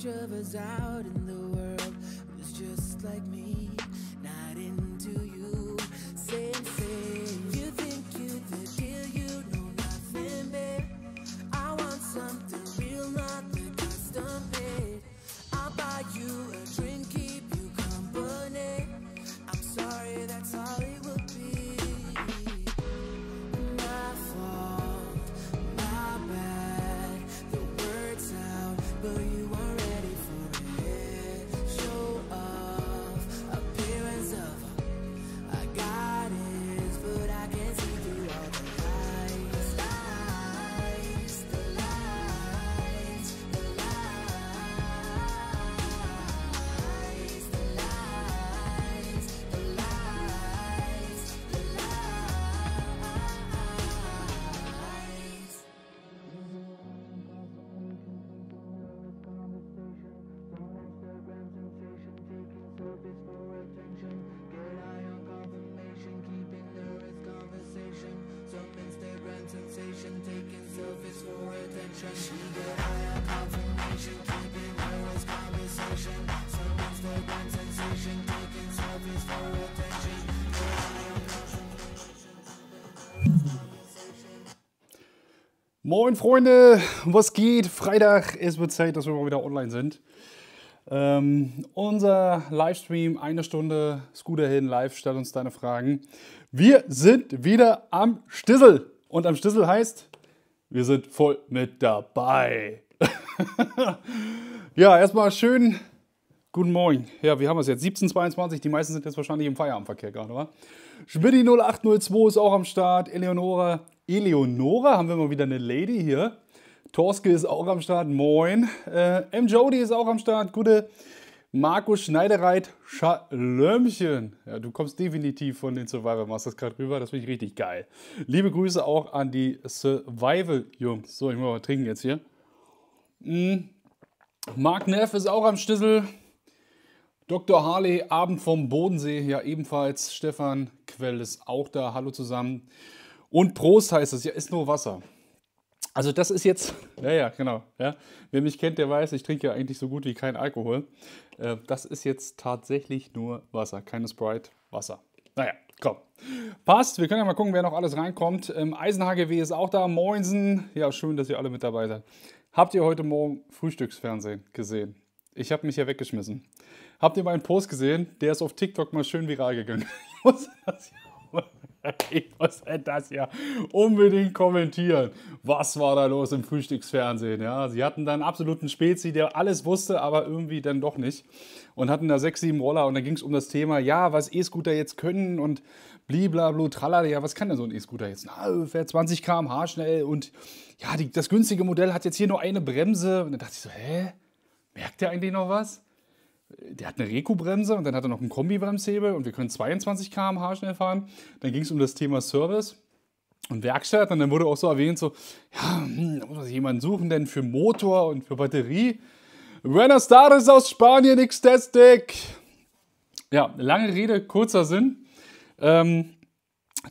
drove us out Moin Freunde, was geht? Freitag, es wird Zeit, dass wir mal wieder online sind. Ähm, unser Livestream, eine Stunde Scooter hin live, stell uns deine Fragen. Wir sind wieder am Stissel und am Stissel heißt, wir sind voll mit dabei. ja, erstmal schön guten Morgen. Ja, wir haben es jetzt 17:22, die meisten sind jetzt wahrscheinlich im Feierabendverkehr gerade, oder? Schmidti 0802 ist auch am Start, Eleonora Eleonora haben wir mal wieder eine Lady hier. Torske ist auch am Start, moin. Äh, M. Jody ist auch am Start, gute. Markus Schneidereit, Schalömchen. Ja, du kommst definitiv von den Survival Masters gerade rüber. Das finde ich richtig geil. Liebe Grüße auch an die Survival-Jungs. So, ich muss mal trinken jetzt hier. Mhm. Mark Neff ist auch am Schlüssel. Dr. Harley, Abend vom Bodensee. Ja, ebenfalls. Stefan Quell ist auch da. Hallo zusammen. Und Prost heißt es, ja, ist nur Wasser. Also das ist jetzt, ja, ja, genau. Ja. Wer mich kennt, der weiß, ich trinke ja eigentlich so gut wie kein Alkohol. Äh, das ist jetzt tatsächlich nur Wasser, keine Sprite, Wasser. Naja, komm. Passt, wir können ja mal gucken, wer noch alles reinkommt. Ähm, EisenHGW ist auch da, Moinsen. Ja, schön, dass ihr alle mit dabei seid. Habt ihr heute Morgen Frühstücksfernsehen gesehen? Ich habe mich ja weggeschmissen. Habt ihr meinen Post gesehen? Der ist auf TikTok mal schön viral gegangen. Ich muss das ja ich muss halt das ja unbedingt kommentieren. Was war da los im Frühstücksfernsehen? Ja, sie hatten da einen absoluten Spezi, der alles wusste, aber irgendwie dann doch nicht. Und hatten da sechs, sieben Roller und dann ging es um das Thema, ja, was E-Scooter jetzt können und bliblablu, tralala, ja, was kann denn so ein E-Scooter jetzt? Na, fährt 20 km/h schnell und ja, die, das günstige Modell hat jetzt hier nur eine Bremse. Und dann dachte ich so, hä? Merkt der eigentlich noch was? der hat eine Reko-Bremse und dann hat er noch einen Kombibremshebel und wir können 22 km/h schnell fahren. Dann ging es um das Thema Service und Werkstatt und dann wurde auch so erwähnt, so, ja, hm, da muss man sich jemanden suchen denn für Motor und für Batterie. Buenos Aires aus Spanien, Xtastic. Ja, lange Rede, kurzer Sinn. Ähm,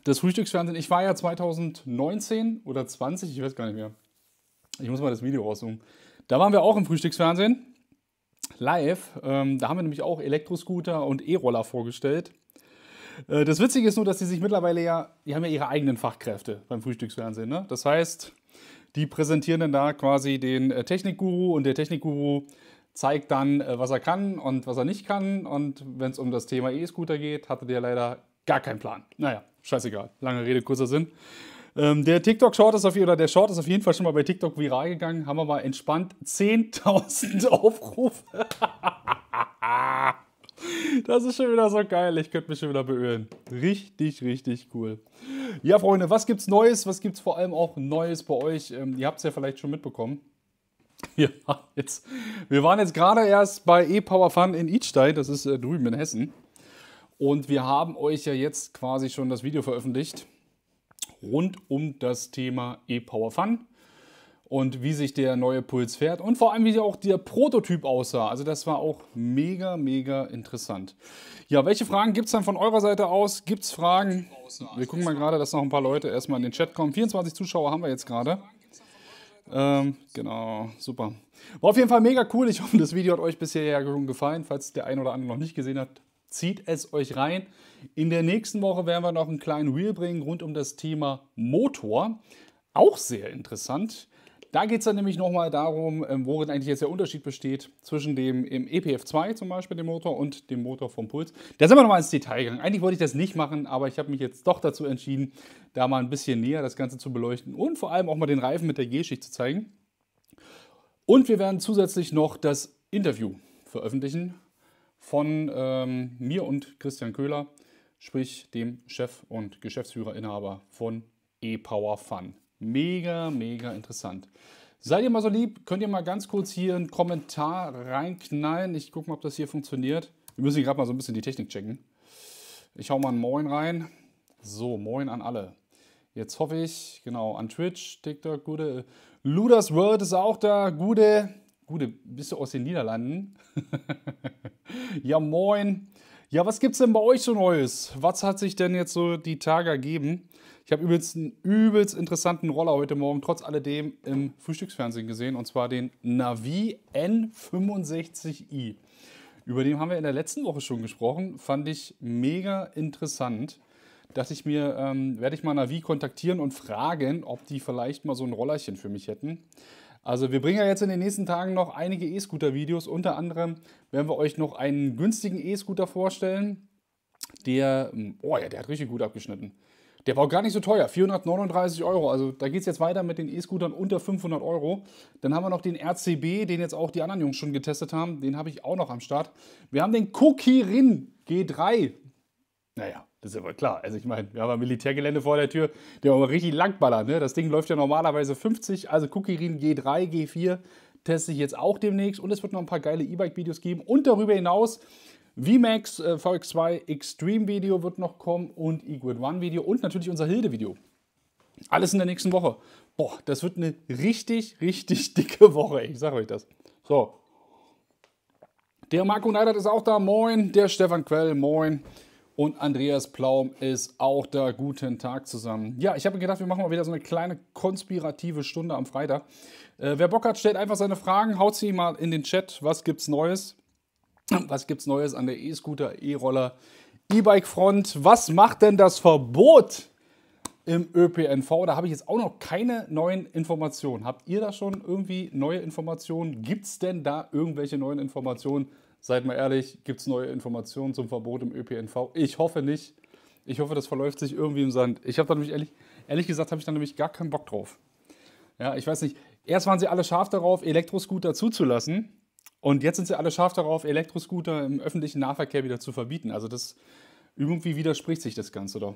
das Frühstücksfernsehen, ich war ja 2019 oder 20, ich weiß gar nicht mehr. Ich muss mal das Video raussuchen. Da waren wir auch im Frühstücksfernsehen live. Ähm, da haben wir nämlich auch Elektroscooter und E-Roller vorgestellt. Äh, das Witzige ist nur, dass die sich mittlerweile ja, die haben ja ihre eigenen Fachkräfte beim Frühstücksfernsehen. Ne? Das heißt, die präsentieren dann da quasi den äh, Technikguru und der Technikguru zeigt dann, äh, was er kann und was er nicht kann. Und wenn es um das Thema E-Scooter geht, hatte der leider gar keinen Plan. Naja, scheißegal. Lange Rede, kurzer Sinn. Ähm, der TikTok-Short ist auf, oder der Short ist auf jeden Fall schon mal bei TikTok viral gegangen. Haben wir mal entspannt 10.000 Aufrufe. Das ist schon wieder so geil. Ich könnte mich schon wieder beöhlen. Richtig, richtig cool. Ja, Freunde, was gibt's Neues? Was gibt's vor allem auch Neues bei euch? Ähm, ihr habt es ja vielleicht schon mitbekommen. Wir, waren jetzt, wir waren jetzt gerade erst bei E-Power Fun in Idstein. Das ist äh, drüben in Hessen. Und wir haben euch ja jetzt quasi schon das Video veröffentlicht rund um das Thema E-Power Fun und wie sich der neue Puls fährt und vor allem, wie auch der Prototyp aussah. Also das war auch mega, mega interessant. Ja, welche Fragen gibt es dann von eurer Seite aus? Gibt es Fragen? Wir gucken mal gerade, dass noch ein paar Leute erstmal in den Chat kommen. 24 Zuschauer haben wir jetzt gerade. Ähm, genau, super. War auf jeden Fall mega cool. Ich hoffe, das Video hat euch bisher ja schon gefallen. Falls der ein oder andere noch nicht gesehen hat, zieht es euch rein. In der nächsten Woche werden wir noch einen kleinen Wheel bringen rund um das Thema Motor. Auch sehr interessant. Da geht es dann nämlich nochmal darum, ähm, worin eigentlich jetzt der Unterschied besteht zwischen dem im EPF2 zum Beispiel, dem Motor, und dem Motor vom Puls. Da sind wir nochmal ins Detail gegangen. Eigentlich wollte ich das nicht machen, aber ich habe mich jetzt doch dazu entschieden, da mal ein bisschen näher das Ganze zu beleuchten und vor allem auch mal den Reifen mit der G-Schicht zu zeigen. Und wir werden zusätzlich noch das Interview veröffentlichen von ähm, mir und Christian Köhler, sprich dem Chef und Geschäftsführerinhaber von ePower Fun. Mega, mega interessant. Seid ihr mal so lieb, könnt ihr mal ganz kurz hier einen Kommentar reinknallen. Ich gucke mal, ob das hier funktioniert. Wir müssen gerade mal so ein bisschen die Technik checken. Ich hau mal ein Moin rein. So, Moin an alle. Jetzt hoffe ich, genau, an Twitch, TikTok, gute. Ludas World ist auch da, gute. Gute, bist du aus den Niederlanden? ja, moin. Ja, was gibt's denn bei euch so Neues? Was hat sich denn jetzt so die Tage ergeben? Ich habe übrigens einen übelst interessanten Roller heute Morgen trotz alledem im Frühstücksfernsehen gesehen und zwar den Navi N65i. Über den haben wir in der letzten Woche schon gesprochen, fand ich mega interessant. Dachte ich mir, ähm, werde ich mal Navi kontaktieren und fragen, ob die vielleicht mal so ein Rollerchen für mich hätten. Also wir bringen ja jetzt in den nächsten Tagen noch einige E-Scooter-Videos. Unter anderem werden wir euch noch einen günstigen E-Scooter vorstellen. Der, hm, oh ja, der hat richtig gut abgeschnitten. Der war auch gar nicht so teuer, 439 Euro. Also da geht es jetzt weiter mit den E-Scootern unter 500 Euro. Dann haben wir noch den RCB, den jetzt auch die anderen Jungs schon getestet haben. Den habe ich auch noch am Start. Wir haben den Kokirin G3. Naja, das ist aber klar. Also ich meine, wir haben ein Militärgelände vor der Tür, der auch mal richtig langballert. Ne? Das Ding läuft ja normalerweise 50, also Kukirin G3, G4 teste ich jetzt auch demnächst und es wird noch ein paar geile E-Bike-Videos geben und darüber hinaus VMAX äh, VX2 Extreme Video wird noch kommen und Equid One Video und natürlich unser Hilde Video. Alles in der nächsten Woche. Boah, das wird eine richtig, richtig dicke Woche, ich sage euch das. So. Der Marco Neidert ist auch da, moin. Der Stefan Quell, moin und Andreas Plaum ist auch da. Guten Tag zusammen. Ja, ich habe gedacht, wir machen mal wieder so eine kleine konspirative Stunde am Freitag. Äh, wer Bock hat, stellt einfach seine Fragen, haut sie mal in den Chat. Was gibt's Neues? Was gibt's Neues an der E-Scooter, E-Roller, E-Bike-Front? Was macht denn das Verbot im ÖPNV? Da habe ich jetzt auch noch keine neuen Informationen. Habt ihr da schon irgendwie neue Informationen? Gibt es denn da irgendwelche neuen Informationen? Seid mal ehrlich, gibt es neue Informationen zum Verbot im ÖPNV? Ich hoffe nicht. Ich hoffe, das verläuft sich irgendwie im Sand. Ich habe da nämlich ehrlich, ehrlich gesagt, habe ich da nämlich gar keinen Bock drauf. Ja, ich weiß nicht. Erst waren sie alle scharf darauf, Elektroscooter zuzulassen. Und jetzt sind sie alle scharf darauf, Elektroscooter im öffentlichen Nahverkehr wieder zu verbieten. Also das irgendwie widerspricht sich das Ganze doch.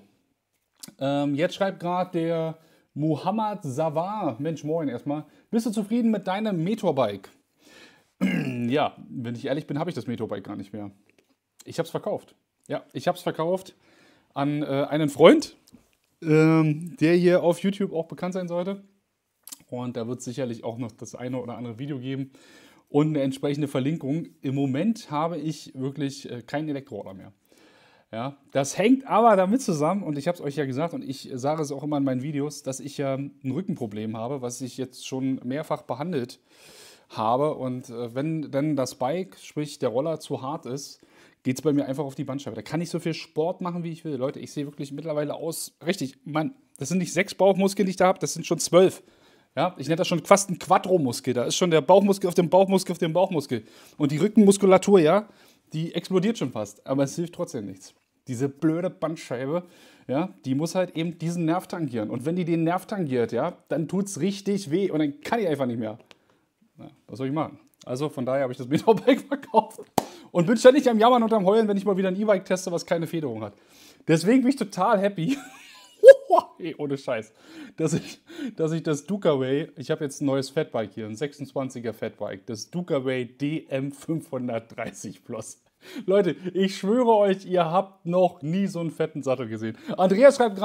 Ähm, jetzt schreibt gerade der Mohammed Savar, Mensch, moin erstmal. Bist du zufrieden mit deinem Meteorbike? ja, wenn ich ehrlich bin, habe ich das Metobike gar nicht mehr. Ich habe es verkauft. Ja, ich habe es verkauft an äh, einen Freund, ähm, der hier auf YouTube auch bekannt sein sollte. Und da wird es sicherlich auch noch das eine oder andere Video geben und eine entsprechende Verlinkung. Im Moment habe ich wirklich äh, keinen Elektroorder mehr. Ja, das hängt aber damit zusammen, und ich habe es euch ja gesagt, und ich sage es auch immer in meinen Videos, dass ich ja ein Rückenproblem habe, was ich jetzt schon mehrfach behandelt habe habe. Und äh, wenn dann das Bike, sprich der Roller, zu hart ist, geht es bei mir einfach auf die Bandscheibe. Da kann ich so viel Sport machen, wie ich will. Leute, ich sehe wirklich mittlerweile aus, richtig, Mann, das sind nicht sechs Bauchmuskeln, die ich da habe, das sind schon zwölf. Ja, ich nenne das schon fast einen Quadromuskel. Da ist schon der Bauchmuskel auf dem Bauchmuskel auf dem Bauchmuskel. Und die Rückenmuskulatur, ja, die explodiert schon fast. Aber es hilft trotzdem nichts. Diese blöde Bandscheibe, ja, die muss halt eben diesen Nerv tangieren. Und wenn die den Nerv tangiert, ja, dann es richtig weh und dann kann ich einfach nicht mehr. Ja, was soll ich machen? Also von daher habe ich das Metro-Bike verkauft und bin ständig am Jammern und am Heulen, wenn ich mal wieder ein E-Bike teste, was keine Federung hat. Deswegen bin ich total happy. Ey, ohne Scheiß. Dass ich, dass ich das Ducaway, ich habe jetzt ein neues Fatbike hier, ein 26er Fatbike, das Ducaway DM530 Plus. Leute, ich schwöre euch, ihr habt noch nie so einen fetten Sattel gesehen. Andreas schreibt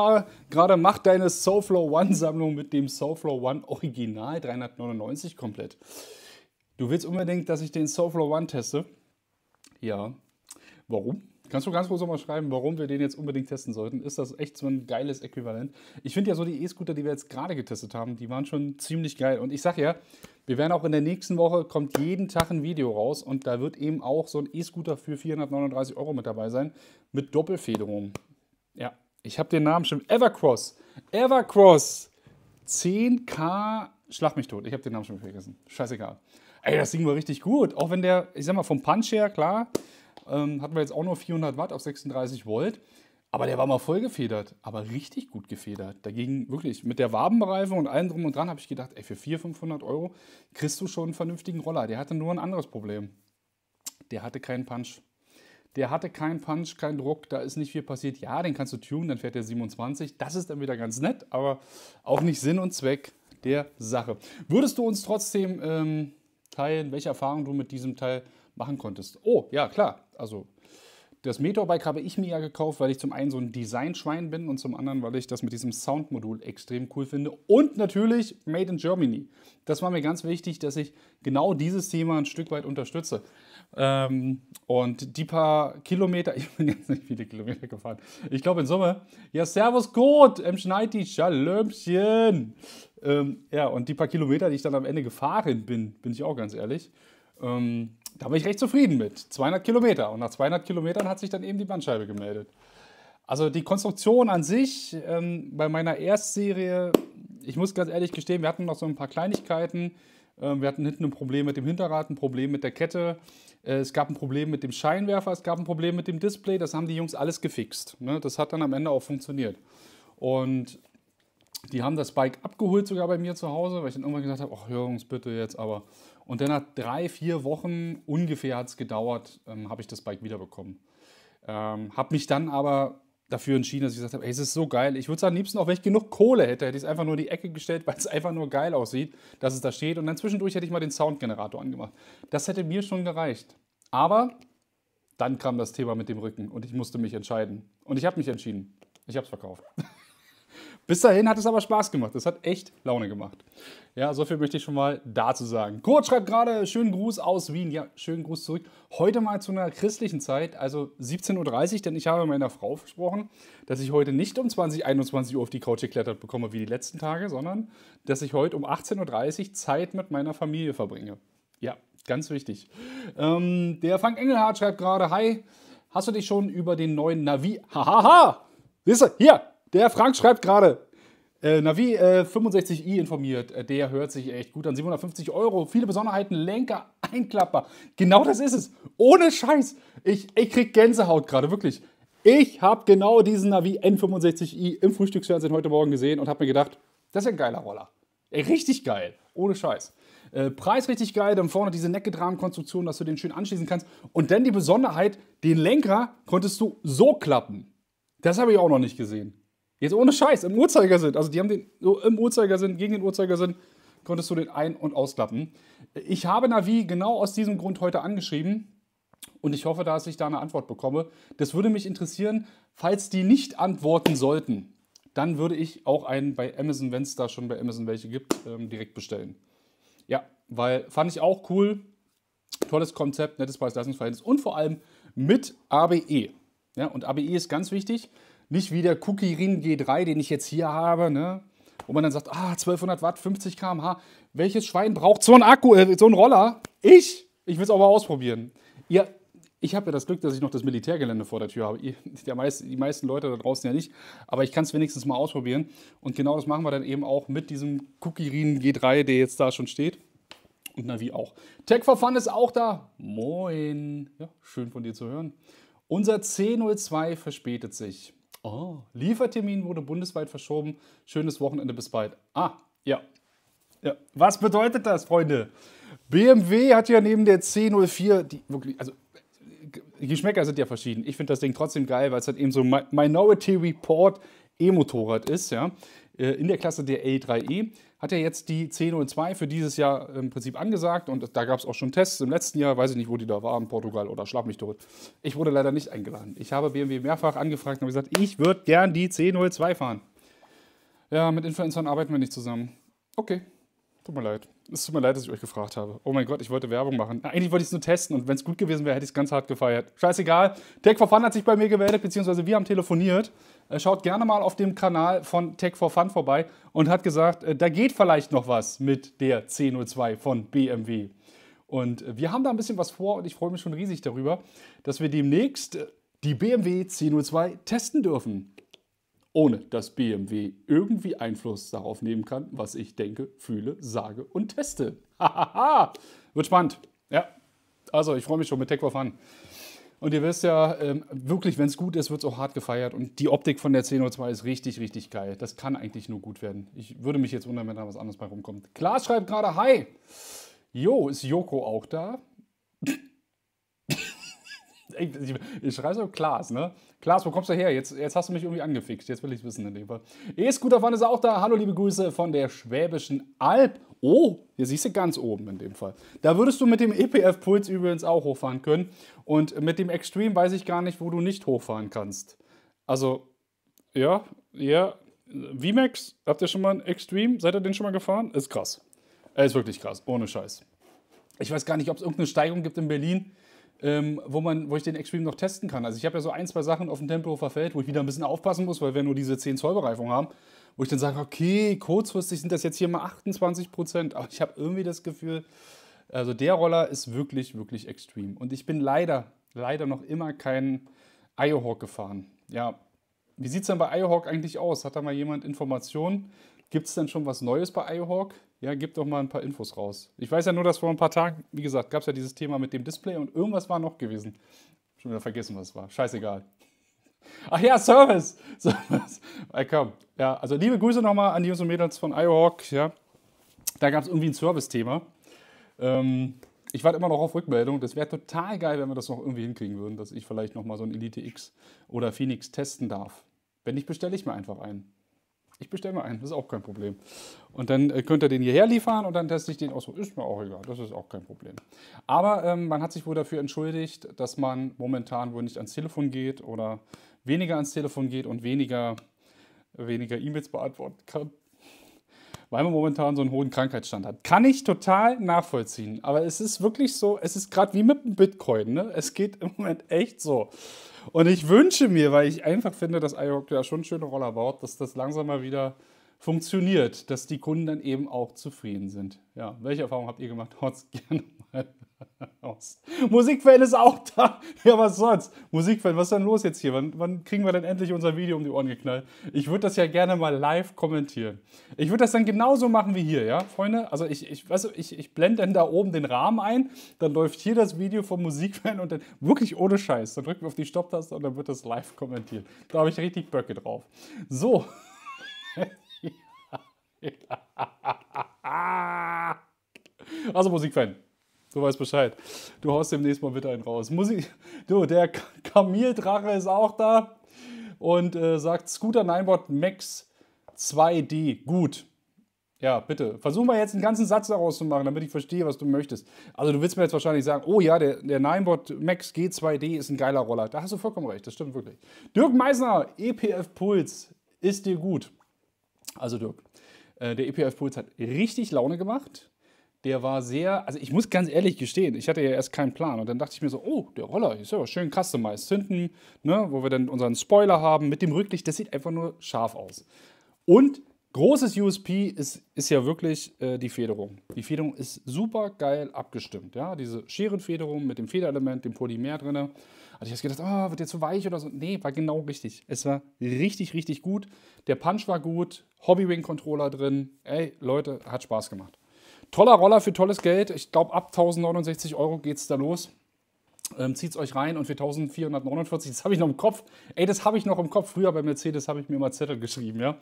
gerade, macht deine Soulflow One Sammlung mit dem Soulflow One Original 399 komplett. Du willst unbedingt, dass ich den Soulflow One teste? Ja. Warum? Kannst du ganz kurz nochmal schreiben, warum wir den jetzt unbedingt testen sollten? Ist das echt so ein geiles Äquivalent? Ich finde ja so die E-Scooter, die wir jetzt gerade getestet haben, die waren schon ziemlich geil. Und ich sage ja, wir werden auch in der nächsten Woche, kommt jeden Tag ein Video raus und da wird eben auch so ein E-Scooter für 439 Euro mit dabei sein, mit Doppelfederung. Ja, ich habe den Namen schon, Evercross, Evercross, 10K, schlag mich tot, ich habe den Namen schon vergessen, scheißegal. Ey, das Ding war richtig gut, auch wenn der, ich sag mal, vom Punch her, klar, ähm, hatten wir jetzt auch nur 400 Watt auf 36 Volt, aber der war mal voll gefedert, aber richtig gut gefedert. Da ging wirklich mit der Wabenbereife und allem drum und dran, habe ich gedacht, ey, für 400, 500 Euro kriegst du schon einen vernünftigen Roller. Der hatte nur ein anderes Problem. Der hatte keinen Punch. Der hatte keinen Punch, keinen Druck, da ist nicht viel passiert. Ja, den kannst du tunen, dann fährt der 27. Das ist dann wieder ganz nett, aber auch nicht Sinn und Zweck der Sache. Würdest du uns trotzdem ähm, teilen, welche Erfahrungen du mit diesem Teil machen konntest? Oh, ja, klar. Also das Meteorbike habe ich mir ja gekauft, weil ich zum einen so ein Designschwein bin und zum anderen, weil ich das mit diesem Soundmodul extrem cool finde. Und natürlich Made in Germany. Das war mir ganz wichtig, dass ich genau dieses Thema ein Stück weit unterstütze. Ähm, und die paar Kilometer, ich bin jetzt nicht viele Kilometer gefahren. Ich glaube in Summe, ja, Servus Gott, M. Schneidi, Schalömchen. Ähm, ja, und die paar Kilometer, die ich dann am Ende gefahren bin, bin ich auch ganz ehrlich, ähm, da bin ich recht zufrieden mit. 200 Kilometer. Und nach 200 Kilometern hat sich dann eben die Bandscheibe gemeldet. Also die Konstruktion an sich ähm, bei meiner Erstserie, ich muss ganz ehrlich gestehen, wir hatten noch so ein paar Kleinigkeiten. Ähm, wir hatten hinten ein Problem mit dem Hinterrad, ein Problem mit der Kette. Äh, es gab ein Problem mit dem Scheinwerfer, es gab ein Problem mit dem Display. Das haben die Jungs alles gefixt. Ne? Das hat dann am Ende auch funktioniert. Und die haben das Bike abgeholt sogar bei mir zu Hause, weil ich dann irgendwann gesagt habe, ach Jungs, bitte jetzt aber. Und dann nach drei, vier Wochen ungefähr hat es gedauert, ähm, habe ich das Bike wiederbekommen. Ähm, habe mich dann aber dafür entschieden, dass ich gesagt habe, ey, es ist so geil. Ich würde es am liebsten, auch wenn ich genug Kohle hätte, hätte ich es einfach nur in die Ecke gestellt, weil es einfach nur geil aussieht, dass es da steht. Und dann zwischendurch hätte ich mal den Soundgenerator angemacht. Das hätte mir schon gereicht. Aber dann kam das Thema mit dem Rücken und ich musste mich entscheiden. Und ich habe mich entschieden. Ich habe es verkauft. Bis dahin hat es aber Spaß gemacht. Es hat echt Laune gemacht. Ja, so viel möchte ich schon mal dazu sagen. Kurt schreibt gerade, schönen Gruß aus Wien. Ja, schönen Gruß zurück. Heute mal zu einer christlichen Zeit, also 17.30 Uhr, denn ich habe meiner Frau versprochen, dass ich heute nicht um 20, 21 Uhr auf die Couch geklettert bekomme wie die letzten Tage, sondern dass ich heute um 18.30 Uhr Zeit mit meiner Familie verbringe. Ja, ganz wichtig. Ähm, der Frank Engelhardt schreibt gerade, hi, hast du dich schon über den neuen Navi... Hahaha! Siehst du, hier, der Frank schreibt gerade. Äh, Navi äh, 65i informiert, äh, der hört sich echt gut an. 750 Euro, viele Besonderheiten, Lenker, Einklapper. Genau das ist es. Ohne Scheiß. Ich, ich krieg Gänsehaut gerade, wirklich. Ich habe genau diesen Navi N65i im Frühstücksfernsehen heute Morgen gesehen und habe mir gedacht, das ist ein geiler Roller. Ey, richtig geil. Ohne Scheiß. Äh, Preis richtig geil, dann vorne diese Neckedrahmenkonstruktion, dass du den schön anschließen kannst. Und dann die Besonderheit, den Lenker konntest du so klappen. Das habe ich auch noch nicht gesehen. Jetzt ohne Scheiß, im Uhrzeigersinn. Also die haben den so im Uhrzeigersinn, gegen den Uhrzeigersinn konntest du den ein- und ausklappen. Ich habe Navi genau aus diesem Grund heute angeschrieben und ich hoffe, dass ich da eine Antwort bekomme. Das würde mich interessieren, falls die nicht antworten sollten, dann würde ich auch einen bei Amazon, wenn es da schon bei Amazon welche gibt, ähm, direkt bestellen. Ja, weil fand ich auch cool. Tolles Konzept, nettes Preis-Leistungsverhältnis und vor allem mit ABE. Ja, und ABE ist ganz wichtig. Nicht wie der Cookie Rin G3, den ich jetzt hier habe, ne? Und man dann sagt, ah, 1200 Watt, 50 km/h. Welches Schwein braucht so einen Akku, äh, so einen Roller? Ich? Ich will es auch mal ausprobieren. Ihr, ich habe ja das Glück, dass ich noch das Militärgelände vor der Tür habe. Der meist, die meisten Leute da draußen ja nicht. Aber ich kann es wenigstens mal ausprobieren. Und genau das machen wir dann eben auch mit diesem Cookie Rin G3, der jetzt da schon steht. Und Navi auch. Tech for Fun ist auch da. Moin. Ja, schön von dir zu hören. Unser C02 verspätet sich. Oh, Liefertermin wurde bundesweit verschoben. Schönes Wochenende, bis bald. Ah, ja. ja. Was bedeutet das, Freunde? BMW hat ja neben der C04 die wirklich, also äh, Geschmäcker sind ja verschieden. Ich finde das Ding trotzdem geil, weil es halt eben so Minority Report E-Motorrad ist, ja, äh, in der Klasse der L3E hat er jetzt die 10.02 für dieses Jahr im Prinzip angesagt und da gab es auch schon Tests im letzten Jahr, weiß ich nicht, wo die da waren, Portugal oder schlag mich tot. Ich wurde leider nicht eingeladen. Ich habe BMW mehrfach angefragt und habe gesagt, ich würde gern die 10.02 fahren. Ja, mit Influencern arbeiten wir nicht zusammen. Okay, tut mir leid. Es tut mir leid, dass ich euch gefragt habe. Oh mein Gott, ich wollte Werbung machen. Eigentlich wollte ich es nur testen und wenn es gut gewesen wäre, hätte ich es ganz hart gefeiert. Scheißegal. Tech for Fun hat sich bei mir gemeldet, beziehungsweise wir haben telefoniert. Äh, schaut gerne mal auf dem Kanal von Tech for Fun vorbei und hat gesagt, äh, da geht vielleicht noch was mit der C02 von BMW. Und äh, wir haben da ein bisschen was vor und ich freue mich schon riesig darüber, dass wir demnächst die BMW C02 testen dürfen. Ohne dass BMW irgendwie Einfluss darauf nehmen kann, was ich denke, fühle, sage und teste. Hahaha! Wird spannend. Ja. Also, ich freue mich schon mit Tech for Fun. Und ihr wisst ja, ähm, wirklich, wenn es gut ist, wird es auch hart gefeiert. Und die Optik von der 1002 ist richtig, richtig geil. Das kann eigentlich nur gut werden. Ich würde mich jetzt wundern, wenn da was anderes bei rumkommt. Klaas schreibt gerade Hi. Jo, ist Joko auch da? ich, ich, ich schreibe so Klaas, ne? Klaas, wo kommst du her? Jetzt, jetzt hast du mich irgendwie angefixt. Jetzt will ich es wissen in dem Fall. E-Scooter Fan ist auch da. Hallo, liebe Grüße von der Schwäbischen Alb. Oh, hier siehst du ganz oben in dem Fall. Da würdest du mit dem EPF-Puls übrigens auch hochfahren können. Und mit dem Extreme weiß ich gar nicht, wo du nicht hochfahren kannst. Also, ja, ja. VMAX, habt ihr schon mal einen Extreme? Seid ihr den schon mal gefahren? Ist krass. Er ist wirklich krass, ohne Scheiß. Ich weiß gar nicht, ob es irgendeine Steigung gibt in Berlin ähm, wo, man, wo ich den Extreme noch testen kann. Also ich habe ja so ein, zwei Sachen auf dem Tempo verfällt, wo ich wieder ein bisschen aufpassen muss, weil wir nur diese 10 Zoll Bereifung haben, wo ich dann sage, okay, kurzfristig sind das jetzt hier mal 28 Prozent, aber ich habe irgendwie das Gefühl, also der Roller ist wirklich, wirklich extrem. Und ich bin leider, leider noch immer kein Iohawk gefahren. Ja, wie sieht es denn bei Iohawk eigentlich aus? Hat da mal jemand Informationen? Gibt es denn schon was Neues bei iHawk? Ja, gib doch mal ein paar Infos raus. Ich weiß ja nur, dass vor ein paar Tagen, wie gesagt, gab es ja dieses Thema mit dem Display und irgendwas war noch gewesen. Schon wieder vergessen, was es war. Scheißegal. Ach ja, Service! Service. I come. Ja, also liebe Grüße nochmal an die Jungs und Mädels von iHawk. Ja. Da gab es irgendwie ein Service-Thema. Ähm, ich warte immer noch auf Rückmeldung. Das wäre total geil, wenn wir das noch irgendwie hinkriegen würden, dass ich vielleicht nochmal so ein Elite X oder Phoenix testen darf. Wenn nicht, bestelle ich mir einfach einen. Ich bestelle mal einen, das ist auch kein Problem. Und dann äh, könnt ihr den hierher liefern und dann teste ich den aus. Ist mir auch egal, das ist auch kein Problem. Aber ähm, man hat sich wohl dafür entschuldigt, dass man momentan wohl nicht ans Telefon geht oder weniger ans Telefon geht und weniger weniger E-Mails beantworten kann, weil man momentan so einen hohen Krankheitsstand hat. Kann ich total nachvollziehen. Aber es ist wirklich so, es ist gerade wie mit dem Bitcoin. Ne? Es geht im Moment echt so. Und ich wünsche mir, weil ich einfach finde, dass Ayok da schon schöne Roller baut, dass das langsam mal wieder funktioniert, dass die Kunden dann eben auch zufrieden sind. Ja, welche Erfahrung habt ihr gemacht? Haut's gerne mal aus. Musikfan ist auch da. Ja, was sonst? Musikfan, was ist denn los jetzt hier? Wann, wann kriegen wir denn endlich unser Video um die Ohren geknallt? Ich würde das ja gerne mal live kommentieren. Ich würde das dann genauso machen wie hier, ja, Freunde? Also ich, ich, weißt du, ich, ich blende dann da oben den Rahmen ein, dann läuft hier das Video vom Musikfan und dann wirklich ohne Scheiß. Dann drücken wir auf die Stopptaste und dann wird das live kommentiert. Da habe ich richtig Böcke drauf. So. also Musikfan, du weißt Bescheid. Du haust demnächst mal bitte einen raus. Musik, du, der Kamildrache ist auch da und äh, sagt Scooter Ninebot Max 2D. Gut. Ja, bitte. Versuchen wir jetzt einen ganzen Satz daraus zu machen, damit ich verstehe, was du möchtest. Also du willst mir jetzt wahrscheinlich sagen, oh ja, der, der Ninebot Max G2D ist ein geiler Roller. Da hast du vollkommen recht, das stimmt wirklich. Dirk Meisner, EPF Puls, ist dir gut. Also Dirk, äh, der EPF-Puls hat richtig Laune gemacht. Der war sehr, also ich muss ganz ehrlich gestehen, ich hatte ja erst keinen Plan. Und dann dachte ich mir so, oh, der Roller ist ja schön customized. Hinten, ne, wo wir dann unseren Spoiler haben mit dem Rücklicht, das sieht einfach nur scharf aus. Und großes USP ist, ist ja wirklich äh, die Federung. Die Federung ist super geil abgestimmt. Ja? Diese Scherenfederung mit dem Federelement, dem Polymer drin. Hatte ich ah, jetzt gedacht, oh, wird der zu weich oder so? Nee, war genau richtig. Es war richtig, richtig gut. Der Punch war gut, hobbywing controller drin. Ey, Leute, hat Spaß gemacht. Toller Roller für tolles Geld. Ich glaube, ab 1069 Euro geht es da los. Ähm, es euch rein und für 1449, das habe ich noch im Kopf. Ey, das habe ich noch im Kopf. Früher bei Mercedes habe ich mir immer Zettel geschrieben, ja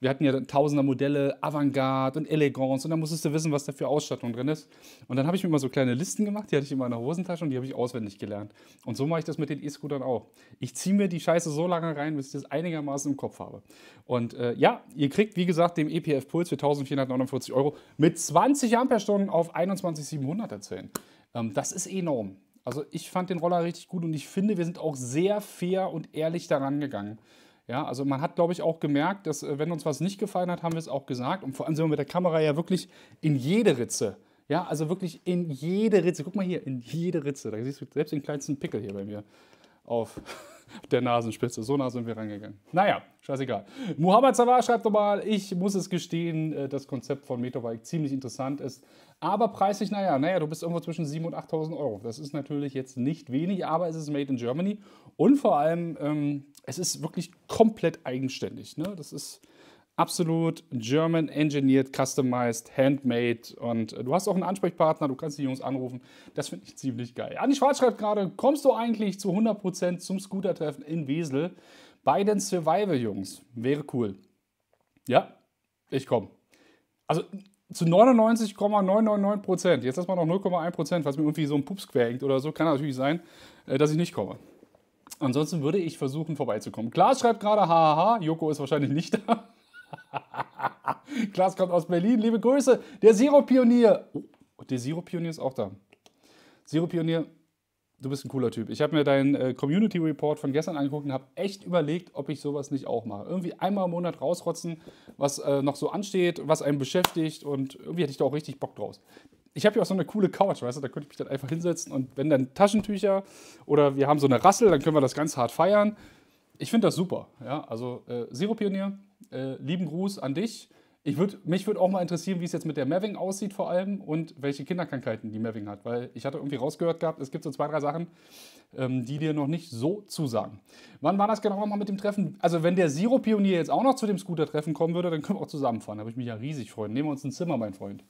wir hatten ja tausender Modelle, Avantgarde und Elegance und dann musstest du wissen, was da für Ausstattung drin ist. Und dann habe ich mir immer so kleine Listen gemacht, die hatte ich immer in meiner Hosentasche und die habe ich auswendig gelernt. Und so mache ich das mit den E-Scootern auch. Ich ziehe mir die Scheiße so lange rein, bis ich das einigermaßen im Kopf habe. Und äh, ja, ihr kriegt, wie gesagt, den EPF Puls für 1449 Euro mit 20 Amperestunden auf 21700 erzählen. Ähm, das ist enorm. Also ich fand den Roller richtig gut und ich finde, wir sind auch sehr fair und ehrlich daran gegangen. Ja, also man hat, glaube ich, auch gemerkt, dass äh, wenn uns was nicht gefallen hat, haben wir es auch gesagt. Und vor allem sind wir mit der Kamera ja wirklich in jede Ritze. Ja, also wirklich in jede Ritze. Guck mal hier, in jede Ritze. Da siehst du selbst den kleinsten Pickel hier bei mir auf der Nasenspitze. So nah sind wir rangegangen. Naja, scheißegal. Muhammad Zawar schreibt nochmal, ich muss es gestehen, äh, das Konzept von Metobike ziemlich interessant ist. Aber preislich, naja, naja, du bist irgendwo zwischen 7.000 und 8.000 Euro. Das ist natürlich jetzt nicht wenig, aber es ist made in Germany. Und vor allem, ähm, es ist wirklich komplett eigenständig. Ne? Das ist absolut German engineered, customized, handmade und äh, du hast auch einen Ansprechpartner, du kannst die Jungs anrufen. Das finde ich ziemlich geil. Anni Schwarz schreibt gerade, kommst du eigentlich zu 100% zum Scooter-Treffen in Wesel bei den Survival-Jungs? Wäre cool. Ja, ich komme. Also zu 99,999 Jetzt erstmal noch 0,1 Prozent, falls mir irgendwie so ein Pups quer hängt oder so. Kann natürlich sein, äh, dass ich nicht komme. Ansonsten würde ich versuchen, vorbeizukommen. Klaas schreibt gerade, hahaha, Joko ist wahrscheinlich nicht da. Klaas kommt aus Berlin, liebe Grüße. Der Zero-Pionier. Oh, der Zero-Pionier ist auch da. Zero-Pionier, du bist ein cooler Typ. Ich habe mir deinen äh, Community Report von gestern angeguckt und habe echt überlegt, ob ich sowas nicht auch mache. Irgendwie einmal im Monat rausrotzen, was äh, noch so ansteht, was einen beschäftigt und irgendwie hätte ich da auch richtig Bock draus ich habe ja auch so eine coole Couch, weißt du, da könnte ich mich dann einfach hinsetzen und wenn dann Taschentücher oder wir haben so eine Rassel, dann können wir das ganz hart feiern. Ich finde das super, ja, also äh, Zero-Pionier, äh, lieben Gruß an dich. Ich würd, mich würde auch mal interessieren, wie es jetzt mit der Merving aussieht vor allem und welche Kinderkrankheiten die Merving hat, weil ich hatte irgendwie rausgehört gehabt, es gibt so zwei, drei Sachen, ähm, die dir noch nicht so zusagen. Wann war das genau nochmal mit dem Treffen? Also wenn der Zero-Pionier jetzt auch noch zu dem Scooter-Treffen kommen würde, dann können wir auch zusammenfahren, da würde ich mich ja riesig freuen. Nehmen wir uns ein Zimmer, mein Freund.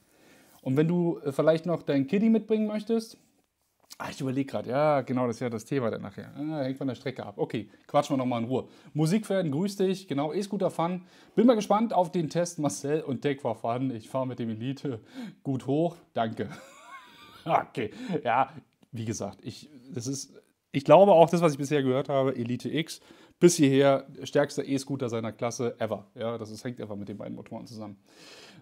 Und wenn du äh, vielleicht noch dein Kiddie mitbringen möchtest, Ah, ich überlege gerade, ja, genau, das ist ja das Thema dann nachher. Ah, hängt von der Strecke ab. Okay, quatschen wir nochmal in Ruhe. Musikfan, grüß dich, genau, ist guter Fun. Bin mal gespannt auf den Test Marcel und Tech war Fun. Ich fahre mit dem Elite gut hoch, danke. okay, ja, wie gesagt, ich, das ist, ich glaube auch, das, was ich bisher gehört habe, Elite X, bis hierher stärkster E-Scooter seiner Klasse ever. Ja, das ist, hängt einfach mit den beiden Motoren zusammen.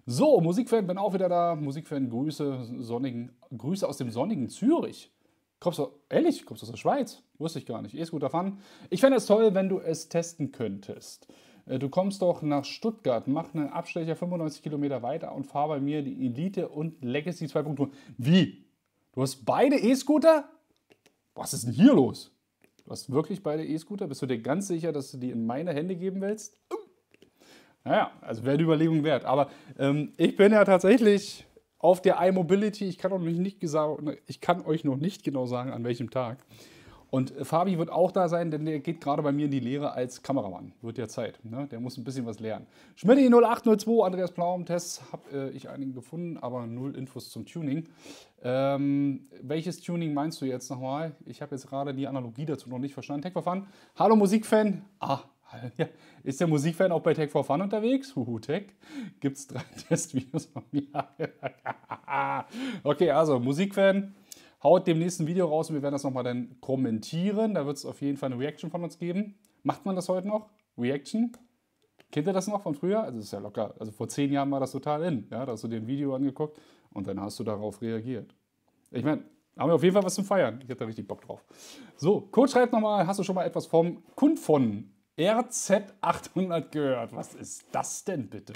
So, Musikfan, bin auch wieder da. Musikfan, Grüße, sonnigen, Grüße aus dem sonnigen Zürich. Kommst du, ehrlich, kommst du aus der Schweiz? Wusste ich gar nicht. E-Scooter Fun. Ich fände es toll, wenn du es testen könntest. Äh, du kommst doch nach Stuttgart, mach einen Abstecher 95 Kilometer weiter und fahr bei mir die Elite und Legacy 2.0. Wie? Du hast beide E-Scooter? Was ist denn hier los? Du hast wirklich beide E-Scooter? Bist du dir ganz sicher, dass du die in meine Hände geben willst? Naja, also wäre die Überlegung wert. Aber ähm, ich bin ja tatsächlich auf der iMobility. Ich kann, euch nicht ich kann euch noch nicht genau sagen, an welchem Tag. Und äh, Fabi wird auch da sein, denn der geht gerade bei mir in die Lehre als Kameramann. Wird ja Zeit. Ne? Der muss ein bisschen was lernen. Schmidt 0802, Andreas Plaum, Tests habe äh, ich einigen gefunden, aber null Infos zum Tuning. Ähm, welches Tuning meinst du jetzt nochmal? Ich habe jetzt gerade die Analogie dazu noch nicht verstanden. Tech Hallo Musikfan. Ah, Ja. Ist der Musikfan auch bei Tech for Fun unterwegs? Huhu Tech. Gibt es drei Testvideos von mir? okay, also Musikfan, haut dem nächsten Video raus und wir werden das nochmal dann kommentieren. Da wird es auf jeden Fall eine Reaction von uns geben. Macht man das heute noch? Reaction? Kennt ihr das noch von früher? Also das ist ja locker. Also vor zehn Jahren war das total in. Ja, da hast du dir ein Video angeguckt und dann hast du darauf reagiert. Ich meine, haben wir auf jeden Fall was zum Feiern. Ich hätte da richtig Bock drauf. So, Coach schreibt nochmal, hast du schon mal etwas vom Kund von RZ800 gehört. Was ist das denn bitte?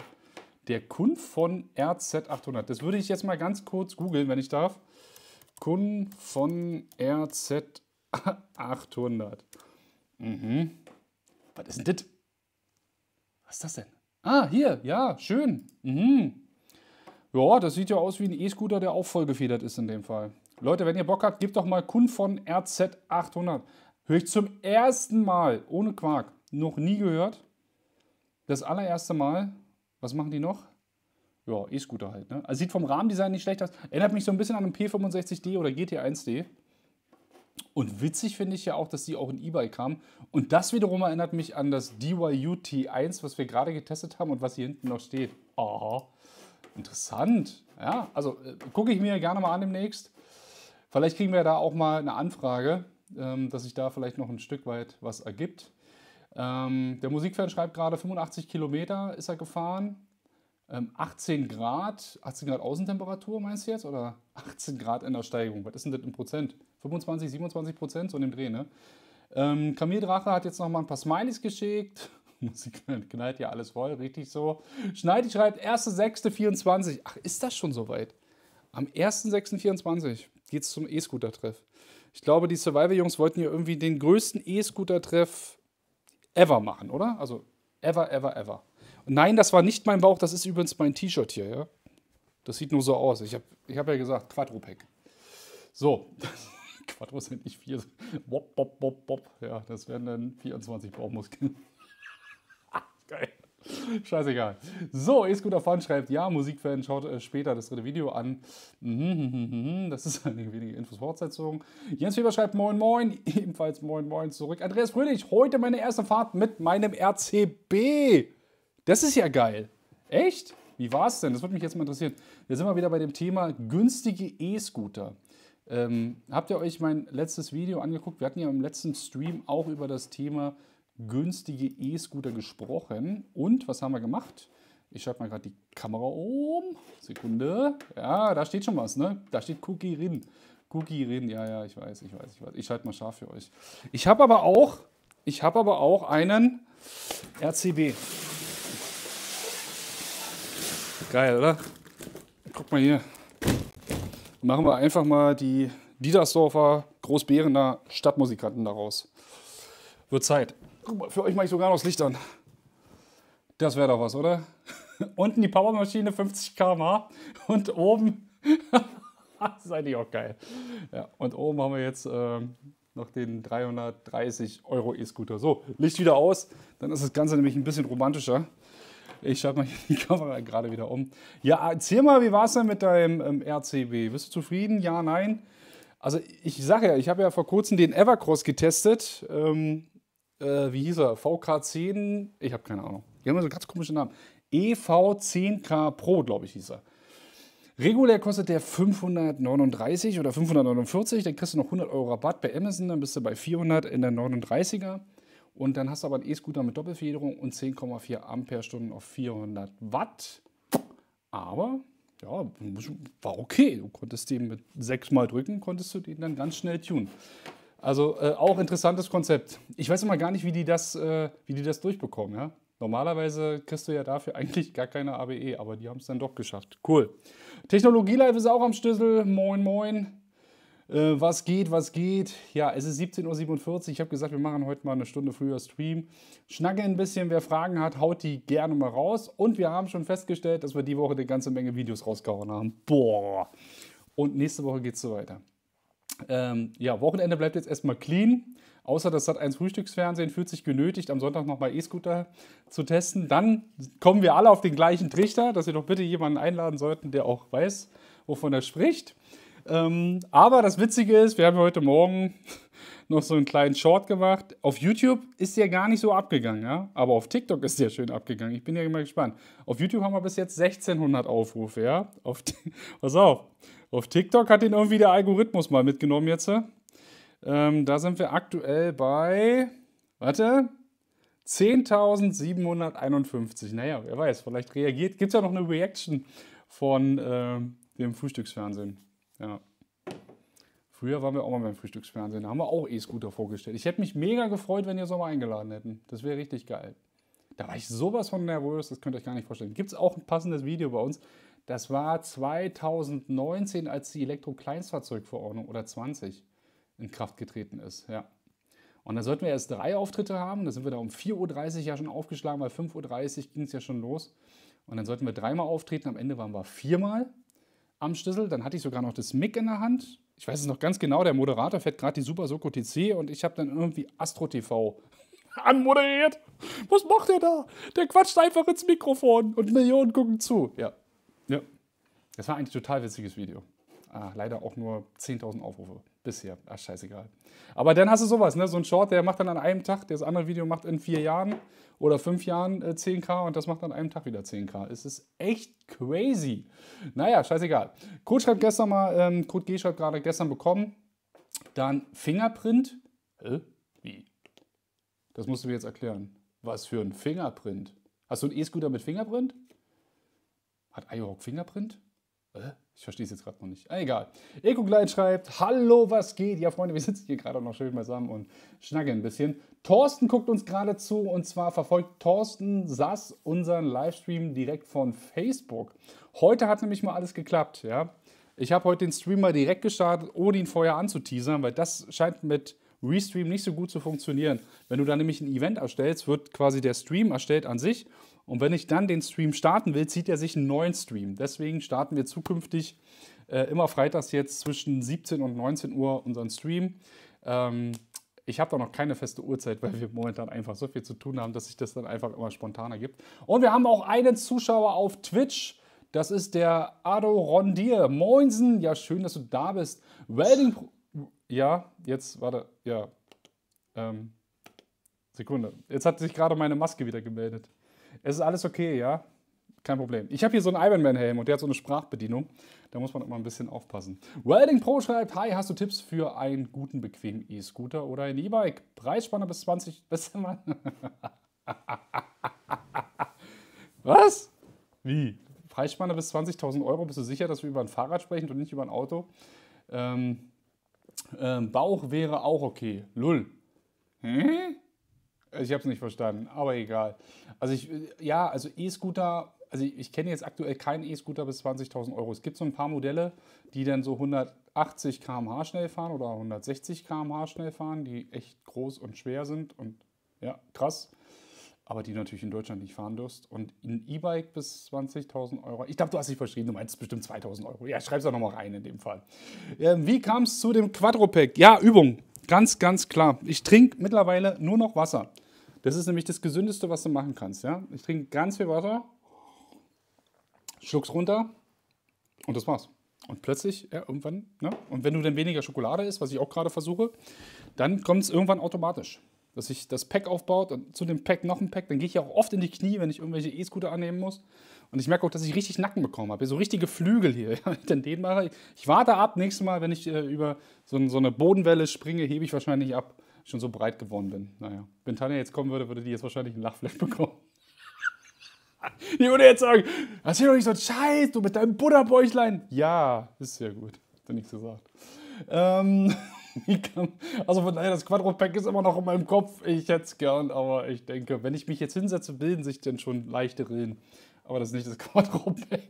Der Kund von RZ800. Das würde ich jetzt mal ganz kurz googeln, wenn ich darf. Kund von RZ800. Mhm. Was ist denn das? Was ist das denn? Ah, hier. Ja, schön. Mhm. Ja, das sieht ja aus wie ein E-Scooter, der auch vollgefedert ist in dem Fall. Leute, wenn ihr Bock habt, gebt doch mal Kund von RZ800. Höre ich zum ersten Mal, ohne Quark noch nie gehört. Das allererste Mal. Was machen die noch? Ja, E-Scooter halt. Ne? Also sieht vom Rahmendesign nicht schlecht aus. Erinnert mich so ein bisschen an einen P65D oder GT1D. Und witzig finde ich ja auch, dass die auch in E-Bike kamen. Und das wiederum erinnert mich an das DYU T1, was wir gerade getestet haben und was hier hinten noch steht. Aha, interessant. Ja, also äh, gucke ich mir gerne mal an demnächst. Vielleicht kriegen wir da auch mal eine Anfrage, ähm, dass sich da vielleicht noch ein Stück weit was ergibt. Ähm, der Musikfan schreibt gerade, 85 Kilometer ist er gefahren. Ähm, 18 Grad, 18 Grad Außentemperatur meinst du jetzt? Oder 18 Grad in der Steigung? Was ist denn das in Prozent? 25, 27 Prozent, so in dem Dreh, ne? Ähm, Kamildrache hat jetzt nochmal ein paar Smileys geschickt. Musikfan knallt ja alles voll, richtig so. Schneidi schreibt 1.6.24. Ach, ist das schon soweit? Am 1.6.24 geht es zum E-Scooter-Treff. Ich glaube, die survivor jungs wollten ja irgendwie den größten E-Scooter-Treff ever machen, oder? Also ever, ever, ever. nein, das war nicht mein Bauch, das ist übrigens mein T-Shirt hier, ja? Das sieht nur so aus. Ich habe ich hab ja gesagt, Quadrupec. So. Quadro sind nicht vier. Wop, bop, bop, bop. Ja, das wären dann 24 Bauchmuskeln. Geil. Scheißegal. So, ist guter Fun schreibt, ja, Musikfan, schaut äh, später das dritte Video an. Mhm, das ist eine wenige Infos Fortsetzung. Jens Weber schreibt, moin moin, ebenfalls moin moin zurück. Andreas Fröhlich, heute meine erste Fahrt mit meinem RCB. Das ist ja geil. Echt? Wie war es denn? Das würde mich jetzt mal interessieren. Jetzt sind wir wieder bei dem Thema günstige E-Scooter. Ähm, habt ihr euch mein letztes Video angeguckt? Wir hatten ja im letzten Stream auch über das Thema günstige E-Scooter gesprochen. Und was haben wir gemacht? Ich schalte mal gerade die Kamera um. Sekunde. Ja, da steht schon was, ne? Da steht Cookie Rin. Cookie Rin, ja, ja, ich weiß, ich weiß, ich weiß. Ich schalte mal scharf für euch. Ich habe aber auch, ich habe aber auch einen RCB. Geil, oder? Guck mal hier. Machen wir einfach mal die Dietersdorfer Großbärener Stadtmusikanten daraus. Wird Zeit für euch mache ich sogar noch das Licht an. Das wäre doch was, oder? Unten die Powermaschine 50 km/h und oben. das ist eigentlich auch geil. Ja, und oben haben wir jetzt ähm, noch den 330 Euro E-Scooter. So, Licht wieder aus. Dann ist das Ganze nämlich ein bisschen romantischer. Ich schalte mal die Kamera gerade wieder um. Ja, erzähl mal, wie war es denn mit deinem ähm, RCB? Bist du zufrieden? Ja, nein? Also ich sage ja, ich habe ja vor kurzem den Evercross getestet. Ähm, äh, wie hieß er, VK10, ich habe keine Ahnung. Die haben so einen ganz komischen Namen. EV10K Pro, glaube ich, hieß er. Regulär kostet der 539 oder 549, dann kriegst du noch 100 Euro Rabatt bei Amazon, dann bist du bei 400 in der 39er. Und dann hast du aber einen E-Scooter mit Doppelfederung und 10,4 Ampere-Stunden auf 400 Watt. Aber, ja, war okay. Du konntest den mit sechs Mal drücken, konntest du den dann ganz schnell tunen. Also äh, auch interessantes Konzept. Ich weiß immer gar nicht, wie die das, äh, wie die das durchbekommen. Ja? Normalerweise kriegst du ja dafür eigentlich gar keine ABE, aber die haben es dann doch geschafft. Cool. Technologie Live ist auch am Schlüssel. Moin, moin. Äh, was geht, was geht? Ja, es ist 17.47 Uhr. Ich habe gesagt, wir machen heute mal eine Stunde früher Stream. Schnacke ein bisschen. Wer Fragen hat, haut die gerne mal raus. Und wir haben schon festgestellt, dass wir die Woche eine ganze Menge Videos rausgehauen haben. Boah. Und nächste Woche geht es so weiter. Ähm, ja, Wochenende bleibt jetzt erstmal clean. Außer das Sat1 Frühstücksfernsehen fühlt sich genötigt, am Sonntag nochmal E-Scooter zu testen. Dann kommen wir alle auf den gleichen Trichter, dass wir doch bitte jemanden einladen sollten, der auch weiß, wovon er spricht. Ähm, aber das Witzige ist, wir haben heute Morgen noch so einen kleinen Short gemacht. Auf YouTube ist der gar nicht so abgegangen, ja? aber auf TikTok ist der schön abgegangen. Ich bin ja immer gespannt. Auf YouTube haben wir bis jetzt 1600 Aufrufe, ja? Auf, pass auf. Auf TikTok hat den irgendwie der Algorithmus mal mitgenommen jetzt. Äh. Ähm, da sind wir aktuell bei, warte, 10.751. Naja, wer weiß, vielleicht reagiert. Gibt es ja noch eine Reaction von äh, dem Frühstücksfernsehen. Ja. Früher waren wir auch mal beim Frühstücksfernsehen. Da haben wir auch E-Scooter vorgestellt. Ich hätte mich mega gefreut, wenn ihr so nochmal eingeladen hätten. Das wäre richtig geil. Da war ich sowas von nervös, das könnt ihr euch gar nicht vorstellen. Gibt es auch ein passendes Video bei uns. Das war 2019, als die Elektro-Kleinstfahrzeugverordnung oder 20 in Kraft getreten ist. Ja. Und da sollten wir erst drei Auftritte haben. Da sind wir da um 4.30 Uhr ja schon aufgeschlagen, weil 5.30 Uhr ging es ja schon los. Und dann sollten wir dreimal auftreten. Am Ende waren wir viermal am Schlüssel. Dann hatte ich sogar noch das Mic in der Hand. Ich weiß es noch ganz genau, der Moderator fährt gerade die Super Soko TC und ich habe dann irgendwie Astro TV anmoderiert. Was macht der da? Der quatscht einfach ins Mikrofon und Millionen gucken zu. Ja, das war eigentlich ein total witziges Video. Ah, leider auch nur 10.000 Aufrufe bisher. Ach, scheißegal. Aber dann hast du sowas, ne? So ein Short, der macht dann an einem Tag, das andere Video macht in vier Jahren oder fünf Jahren äh, 10k und das macht an einem Tag wieder 10k. Es ist echt crazy. Naja, scheißegal. Code schreibt gestern mal, ähm, Code G schreibt gerade gestern bekommen. Dann Fingerprint. Hä? Wie? Das musst du mir jetzt erklären. Was für ein Fingerprint? Hast du einen E-Scooter mit Fingerprint? Hat iHawk Fingerprint? Ich verstehe es jetzt gerade noch nicht. Ah, egal. Ecogleit schreibt, hallo, was geht? Ja, Freunde, wir sitzen hier gerade noch schön beisammen und schnacken ein bisschen. Thorsten guckt uns gerade zu und zwar verfolgt Thorsten Sass unseren Livestream direkt von Facebook. Heute hat nämlich mal alles geklappt, ja. Ich habe heute den Stream mal direkt gestartet, ohne ihn vorher anzuteasern, weil das scheint mit Restream nicht so gut zu funktionieren. Wenn du da nämlich ein Event erstellst, wird quasi der Stream erstellt an sich und wenn ich dann den Stream starten will, zieht er sich einen neuen Stream. Deswegen starten wir zukünftig äh, immer freitags jetzt zwischen 17 und 19 Uhr unseren Stream. Ähm, ich habe da noch keine feste Uhrzeit, weil wir momentan einfach so viel zu tun haben, dass sich das dann einfach immer spontan ergibt. Und wir haben auch einen Zuschauer auf Twitch. Das ist der Ado Rondier. Moinsen, ja, schön, dass du da bist. Welding. Ja, jetzt, warte, ja. Ähm, Sekunde. Jetzt hat sich gerade meine Maske wieder gemeldet. Es ist alles okay, ja? Kein Problem. Ich habe hier so einen Ironman-Helm und der hat so eine Sprachbedienung. Da muss man immer ein bisschen aufpassen. Welding Pro schreibt, hi, hast du Tipps für einen guten, bequemen E-Scooter oder ein E-Bike? Preisspanne bis 20... Bis Was? Wie? Preisspanne bis 20.000 Euro? Bist du sicher, dass wir über ein Fahrrad sprechen und nicht über ein Auto? Ähm, ähm, Bauch wäre auch okay. Lull. Hä? Äh, ich habe es nicht verstanden, aber egal. Also ich, äh, ja, also E-Scooter, also ich, ich kenne jetzt aktuell keinen E-Scooter bis 20.000 Euro. Es gibt so ein paar Modelle, die dann so 180 km/h schnell fahren oder 160 km/h schnell fahren, die echt groß und schwer sind und ja, krass aber die du natürlich in Deutschland nicht fahren durst. Und ein E-Bike bis 20.000 Euro. Ich glaube, du hast dich verschrieben, du meinst bestimmt 2.000 Euro. Ja, schreib es auch nochmal rein in dem Fall. Äh, wie kam es zu dem Quadropack? Ja, Übung. Ganz, ganz klar. Ich trinke mittlerweile nur noch Wasser. Das ist nämlich das Gesündeste, was du machen kannst. Ja? Ich trinke ganz viel Wasser, schluck's runter und das war's. Und plötzlich, ja, irgendwann, ne? und wenn du dann weniger Schokolade isst, was ich auch gerade versuche, dann kommt es irgendwann automatisch dass sich das Pack aufbaut und zu dem Pack noch ein Pack. Dann gehe ich ja auch oft in die Knie, wenn ich irgendwelche E-Scooter annehmen muss. Und ich merke auch, dass ich richtig Nacken bekommen habe. So richtige Flügel hier. Ja, ich den mache. Ich warte ab. Nächstes Mal, wenn ich äh, über so, so, eine Bodenwelle springe, hebe ich wahrscheinlich ab. Schon so breit geworden bin. Naja. Wenn Tanja jetzt kommen würde, würde die jetzt wahrscheinlich ein Lachfleck bekommen. die würde jetzt sagen: Erzähl doch nicht so einen Scheiß, du mit deinem Buddha-Bäuchlein. Ja, ist ja gut. Hat er nichts gesagt. Ähm. Also von daher, das Quadro-Pack ist immer noch in meinem Kopf. Ich hätte es gern, aber ich denke, wenn ich mich jetzt hinsetze, bilden sich denn schon leichte Rillen. Aber das ist nicht das Quadro-Pack.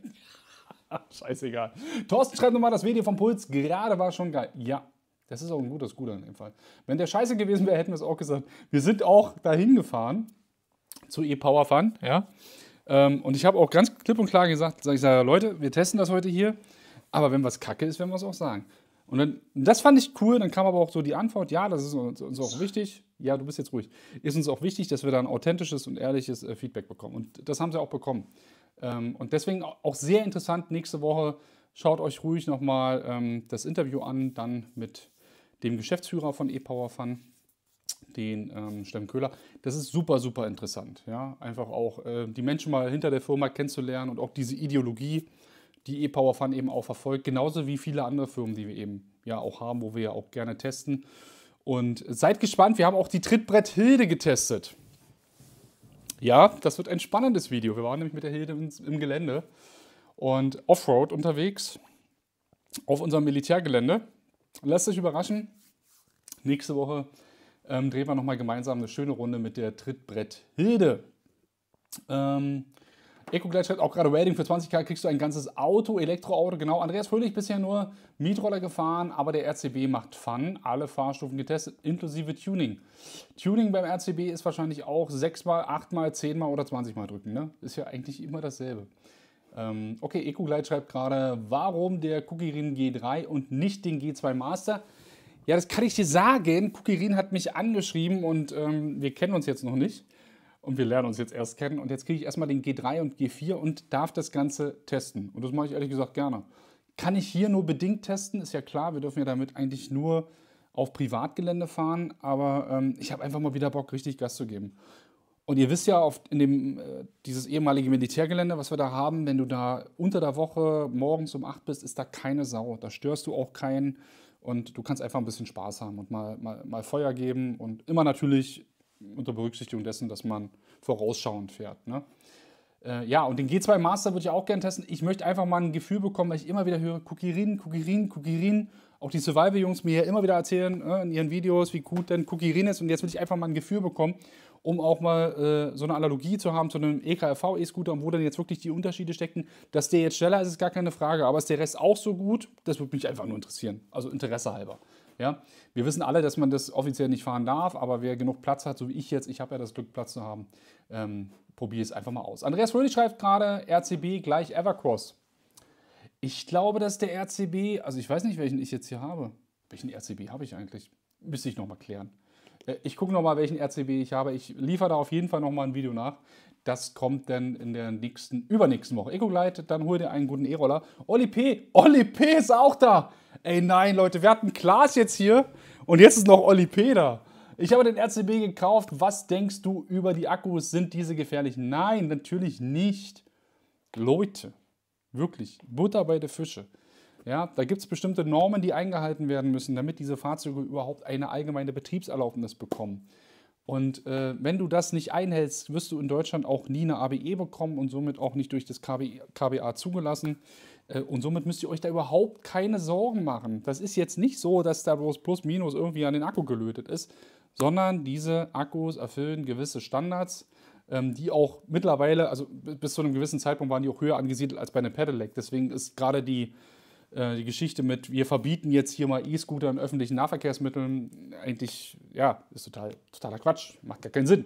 Scheißegal. Thorsten schreibt nochmal, das Video vom Puls gerade war schon geil. Ja, das ist auch ein gutes Guter in dem Fall. Wenn der scheiße gewesen wäre, hätten wir es auch gesagt. Wir sind auch dahin gefahren zu E-Power Fun, ja. Ähm, und ich habe auch ganz klipp und klar gesagt, ich sage, Leute, wir testen das heute hier. Aber wenn was kacke ist, werden wir es auch sagen. Und dann, das fand ich cool. Dann kam aber auch so die Antwort: Ja, das ist uns, uns auch wichtig. Ja, du bist jetzt ruhig. Ist uns auch wichtig, dass wir da ein authentisches und ehrliches äh, Feedback bekommen. Und das haben sie auch bekommen. Ähm, und deswegen auch sehr interessant. Nächste Woche schaut euch ruhig nochmal ähm, das Interview an, dann mit dem Geschäftsführer von ePowerFun, Fun, den ähm, Steffen Köhler. Das ist super, super interessant. Ja, einfach auch äh, die Menschen mal hinter der Firma kennenzulernen und auch diese Ideologie die E-Power Fun eben auch verfolgt, genauso wie viele andere Firmen, die wir eben ja auch haben, wo wir ja auch gerne testen. Und seid gespannt, wir haben auch die Trittbrett Hilde getestet. Ja, das wird ein spannendes Video. Wir waren nämlich mit der Hilde im Gelände und Offroad unterwegs auf unserem Militärgelände. Lasst euch überraschen. Nächste Woche ähm, drehen wir nochmal gemeinsam eine schöne Runde mit der Trittbrett Hilde. Ähm, Eco-Gleit schreibt auch gerade Welding für 20k kriegst du ein ganzes Auto, Elektroauto. Genau, Andreas Fröhlich bisher nur Mietroller gefahren, aber der RCB macht Fun. Alle Fahrstufen getestet, inklusive Tuning. Tuning beim RCB ist wahrscheinlich auch 6x, 8x, 10x oder 20x drücken. Ne? Ist ja eigentlich immer dasselbe. Ähm, okay, Eco-Gleit schreibt gerade, warum der Kukirin G3 und nicht den G2 Master? Ja, das kann ich dir sagen. Kukirin hat mich angeschrieben und ähm, wir kennen uns jetzt noch nicht und wir lernen uns jetzt erst kennen. Und jetzt kriege ich erstmal den G3 und G4 und darf das Ganze testen. Und das mache ich ehrlich gesagt gerne. Kann ich hier nur bedingt testen, ist ja klar, wir dürfen ja damit eigentlich nur auf Privatgelände fahren, aber ähm, ich habe einfach mal wieder Bock, richtig Gas zu geben. Und ihr wisst ja, oft in dem, äh, dieses ehemalige Militärgelände, was wir da haben, wenn du da unter der Woche morgens um 8 bist, ist da keine Sau. Da störst du auch keinen und du kannst einfach ein bisschen Spaß haben und mal, mal, mal Feuer geben und immer natürlich unter Berücksichtigung dessen, dass man vorausschauend fährt. Ne? Äh, ja, und den G2 Master würde ich auch gerne testen. Ich möchte einfach mal ein Gefühl bekommen, weil ich immer wieder höre, Kukirin, Kukirin, Kukirin. Auch die Survival-Jungs mir ja immer wieder erzählen ne, in ihren Videos, wie gut denn Kukirin ist. Und jetzt will ich einfach mal ein Gefühl bekommen, um auch mal äh, so eine Analogie zu haben zu einem EKRV-E-Scooter und wo dann jetzt wirklich die Unterschiede stecken. Dass der jetzt schneller ist, ist gar keine Frage. Aber ist der Rest auch so gut? Das würde mich einfach nur interessieren. Also Interesse halber. Ja? Wir wissen alle, dass man das offiziell nicht fahren darf, aber wer genug Platz hat, so wie ich jetzt, ich habe ja das Glück, Platz zu haben, ähm, probiere es einfach mal aus. Andreas Fröhlich schreibt gerade RCB gleich Evercross. Ich glaube, dass der RCB, also ich weiß nicht, welchen ich jetzt hier habe. Welchen RCB habe ich eigentlich? Müsste ich nochmal klären. Äh, ich gucke nochmal, welchen RCB ich habe. Ich liefere da auf jeden Fall nochmal ein Video nach. Das kommt dann in der nächsten, übernächsten Woche. Eco gleitet, dann hol dir einen guten E-Roller. Oli P. Oli P. ist auch da. Ey, nein, Leute, wir hatten Klaas jetzt hier und jetzt ist noch Oli P. da. Ich habe den RCB gekauft. Was denkst du über die Akkus? Sind diese gefährlich? Nein, natürlich nicht. Leute, wirklich, Butter bei der Fische. Ja, da gibt es bestimmte Normen, die eingehalten werden müssen, damit diese Fahrzeuge überhaupt eine allgemeine Betriebserlaubnis bekommen. Und äh, wenn du das nicht einhältst, wirst du in Deutschland auch nie eine ABE bekommen und somit auch nicht durch das KB, KBA zugelassen. Äh, und somit müsst ihr euch da überhaupt keine Sorgen machen. Das ist jetzt nicht so, dass da bloß plus minus irgendwie an den Akku gelötet ist, sondern diese Akkus erfüllen gewisse Standards, ähm, die auch mittlerweile, also bis zu einem gewissen Zeitpunkt waren die auch höher angesiedelt als bei einem Pedelec. Deswegen ist gerade die äh, die Geschichte mit, wir verbieten jetzt hier mal E-Scooter in öffentlichen Nahverkehrsmitteln, eigentlich, ja, ist total, totaler Quatsch, macht gar keinen Sinn.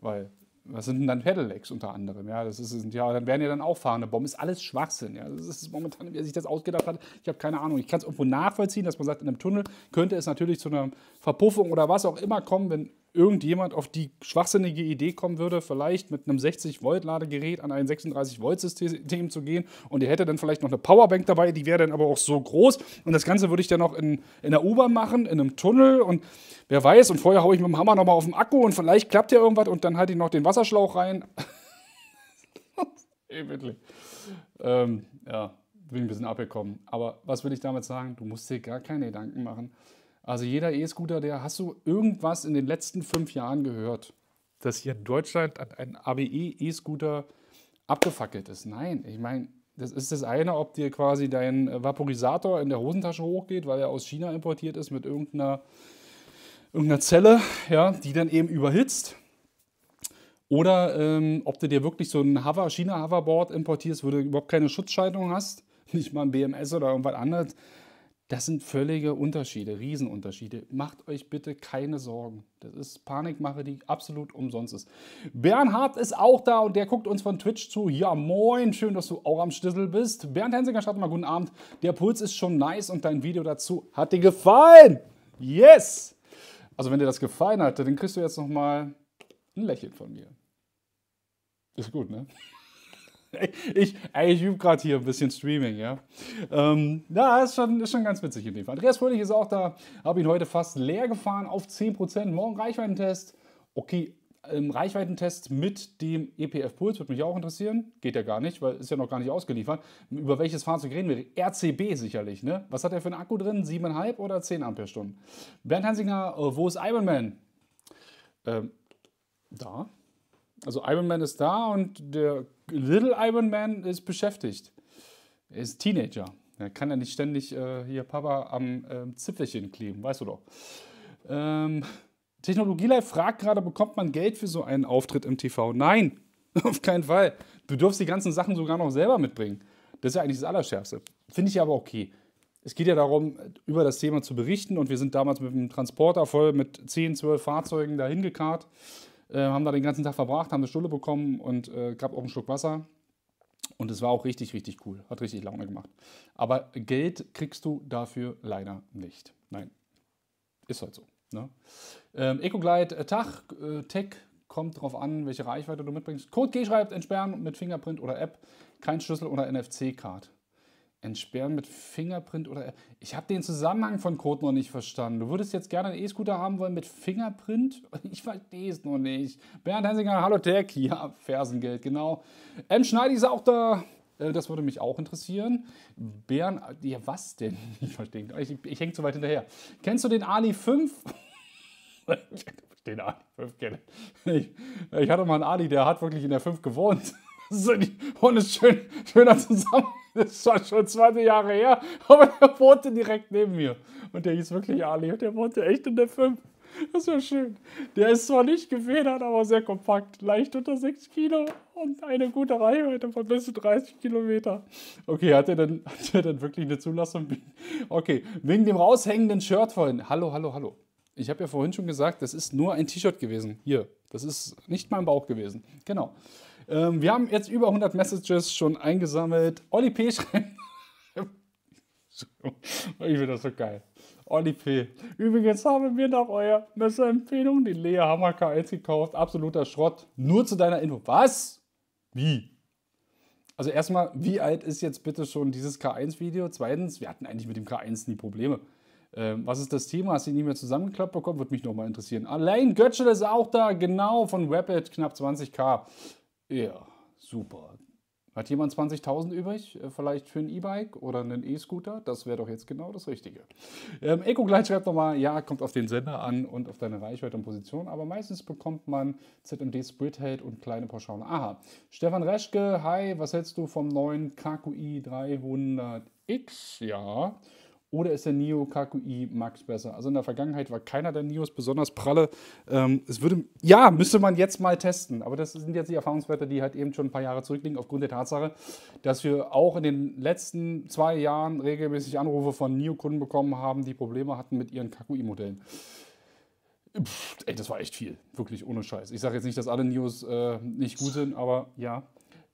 Weil, was sind denn dann Pedelecs unter anderem? Ja, das ist, ja, dann werden ja dann auch fahrende Bomben, ist alles Schwachsinn. Ja, das ist momentan, wie er sich das ausgedacht hat, ich habe keine Ahnung. Ich kann es irgendwo nachvollziehen, dass man sagt, in einem Tunnel könnte es natürlich zu einer Verpuffung oder was auch immer kommen, wenn irgendjemand auf die schwachsinnige Idee kommen würde, vielleicht mit einem 60-Volt-Ladegerät an ein 36-Volt-System zu gehen und ihr hättet dann vielleicht noch eine Powerbank dabei, die wäre dann aber auch so groß und das Ganze würde ich dann noch in, in der U-Bahn machen, in einem Tunnel und wer weiß und vorher haue ich mit dem Hammer nochmal auf den Akku und vielleicht klappt ja irgendwas und dann halte ich noch den Wasserschlauch rein. Ey, wirklich. Ähm, ja, bin ein bisschen abgekommen. Aber was will ich damit sagen? Du musst dir gar keine Gedanken machen also jeder E-Scooter, der hast du irgendwas in den letzten fünf Jahren gehört, dass hier in Deutschland ein ABE-E-Scooter abgefackelt ist. Nein, ich meine, das ist das eine, ob dir quasi dein Vaporisator in der Hosentasche hochgeht, weil er aus China importiert ist mit irgendeiner, irgendeiner Zelle, ja, die dann eben überhitzt. Oder ähm, ob du dir wirklich so ein Hover, China-Hoverboard importierst, wo du überhaupt keine Schutzschaltung hast, nicht mal ein BMS oder irgendwas anderes. Das sind völlige Unterschiede, Riesenunterschiede. Macht euch bitte keine Sorgen. Das ist Panikmache, die absolut umsonst ist. Bernhard ist auch da und der guckt uns von Twitch zu. Ja, moin, schön, dass du auch am Schlüssel bist. Bernd Hensinger, schreibt mal guten Abend. Der Puls ist schon nice und dein Video dazu hat dir gefallen. Yes! Also, wenn dir das gefallen hat, dann kriegst du jetzt nochmal ein Lächeln von mir. Ist gut, ne? ich, ey, ich übe gerade hier ein bisschen Streaming, ja. Ähm, ja, ist schon, ist schon ganz witzig in dem Fall. Andreas Fröhlich ist auch da. Habe ihn heute fast leer gefahren auf 10%. Morgen Reichweitentest. Okay, ähm, Reichweitentest mit dem EPF-Puls würde mich auch interessieren. Geht ja gar nicht, weil ist ja noch gar nicht ausgeliefert. Über welches Fahrzeug reden wir? RCB sicherlich, ne? Was hat er für einen Akku drin? 7,5 oder 10 Amperestunden? Bernd Hansinger, äh, wo ist Ironman? Ähm, da. Also Iron Man ist da und der Little Iron Man ist beschäftigt. Er ist Teenager. Er kann ja nicht ständig äh, hier Papa am äh, Zipfelchen kleben, weißt du doch. Ähm, Technologielife fragt gerade, bekommt man Geld für so einen Auftritt im TV? Nein, auf keinen Fall. Du dürfst die ganzen Sachen sogar noch selber mitbringen. Das ist ja eigentlich das Allerschärfste. Finde ich aber okay. Es geht ja darum, über das Thema zu berichten und wir sind damals mit einem Transporter voll mit 10, 12 Fahrzeugen dahin gekarrt äh, haben da den ganzen Tag verbracht, haben eine Stulle bekommen und äh, gab auch einen Schluck Wasser. Und es war auch richtig, richtig cool. Hat richtig Laune gemacht. Aber Geld kriegst du dafür leider nicht. Nein. Ist halt so. Ne? Ähm, EcoGlide äh, Tag, äh, Tech, kommt drauf an, welche Reichweite du mitbringst. Code G schreibt, entsperren mit Fingerprint oder App. Kein Schlüssel oder NFC-Card. Entsperren mit Fingerprint oder... Ich habe den Zusammenhang von Code noch nicht verstanden. Du würdest jetzt gerne einen E-Scooter haben wollen mit Fingerprint? Ich verstehe es noch nicht. Bernd Hensinger, hallo Tech. Ja, Fersengeld, genau. M. Schneider ist auch da. Äh, das würde mich auch interessieren. Bären, äh, ja, was denn? Ich verstehe Ich, ich, hänge zu weit hinterher. Kennst du den Ali 5? den Ali 5 kenne ich. Ich hatte mal einen Ali, der hat wirklich in der 5 gewohnt. Das ist schön, schöner Zusammenhang. Das war schon 20 Jahre her, aber er wohnte direkt neben mir. Und der hieß wirklich Ali und der wohnte echt in der 5. Das war schön. Der ist zwar nicht gefedert, aber sehr kompakt. Leicht unter 6 Kilo und eine gute Reichweite von bis zu 30 Kilometer. Okay, hat er dann, hat er dann wirklich eine Zulassung? Okay, wegen dem raushängenden Shirt vorhin. Hallo, hallo, hallo. Ich habe ja vorhin schon gesagt, das ist nur ein T-Shirt gewesen. Hier, das ist nicht mein Bauch gewesen. Genau. Ähm, wir haben jetzt über 100 Messages schon eingesammelt. Olli P. schreibt. ich finde das so geil. Olli P. Übrigens haben wir nach eurer Messerempfehlung die Lea Hammer K1 gekauft. Absoluter Schrott. Nur zu deiner Info. Was? Wie? Also erstmal, wie alt ist jetzt bitte schon dieses K1-Video? Zweitens, wir hatten eigentlich mit dem K1 nie Probleme. Ähm, was ist das Thema? Hast du ihn nicht mehr zusammengeklappt bekommen? Würde mich nochmal interessieren. Allein Götschel ist auch da, genau, von Rapid, knapp 20k. Ja, super. Hat jemand 20.000 übrig? Äh, vielleicht für ein E-Bike oder einen E-Scooter? Das wäre doch jetzt genau das Richtige. Ähm, EcoGlide schreibt nochmal, ja, kommt auf den Sender an und auf deine Reichweite und Position, aber meistens bekommt man ZMD Sprithead und kleine Pauschalen. Aha. Stefan Reschke, hi, was hältst du vom neuen KQI 300X? Ja, oder ist der Neo KQi Max besser? Also in der Vergangenheit war keiner der Neos besonders pralle. Ähm, es würde, ja, müsste man jetzt mal testen. Aber das sind jetzt die Erfahrungswerte, die halt eben schon ein paar Jahre zurückliegen, aufgrund der Tatsache, dass wir auch in den letzten zwei Jahren regelmäßig Anrufe von Neo-Kunden bekommen haben, die Probleme hatten mit ihren KQi-Modellen. Ey, das war echt viel. Wirklich ohne Scheiß. Ich sage jetzt nicht, dass alle Neos äh, nicht gut sind, aber ja.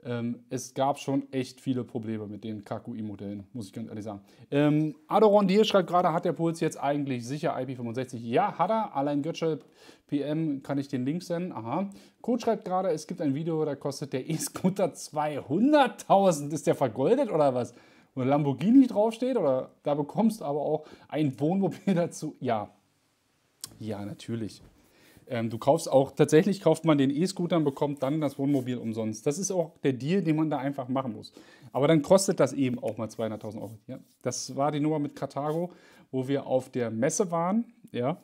Ähm, es gab schon echt viele Probleme mit den KQI-Modellen, muss ich ganz ehrlich sagen. Ähm, Adoron Dier schreibt gerade, hat der Puls jetzt eigentlich sicher IP65? Ja, hat er. Allein Götschel PM kann ich den Link senden. Aha. Code schreibt gerade, es gibt ein Video, da kostet der E-Scooter 200.000. Ist der vergoldet oder was? Wo Lamborghini draufsteht oder da bekommst du aber auch ein Wohnmobil dazu? Ja. Ja, natürlich. Ähm, du kaufst auch, tatsächlich kauft man den E-Scooter und bekommt dann das Wohnmobil umsonst. Das ist auch der Deal, den man da einfach machen muss. Aber dann kostet das eben auch mal 200.000 Euro. Ja? Das war die Nummer mit Karthago, wo wir auf der Messe waren. Ja?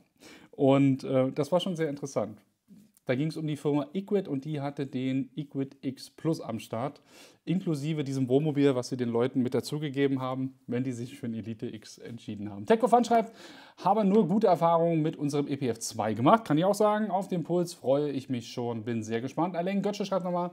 Und äh, das war schon sehr interessant. Da ging es um die Firma Equid und die hatte den Equid X Plus am Start, inklusive diesem Wohnmobil, was sie den Leuten mit dazugegeben haben, wenn die sich für den Elite X entschieden haben. Techkoff schreibt, habe nur gute Erfahrungen mit unserem EPF 2 gemacht, kann ich auch sagen. Auf den Puls freue ich mich schon, bin sehr gespannt. Alain Götze schreibt nochmal,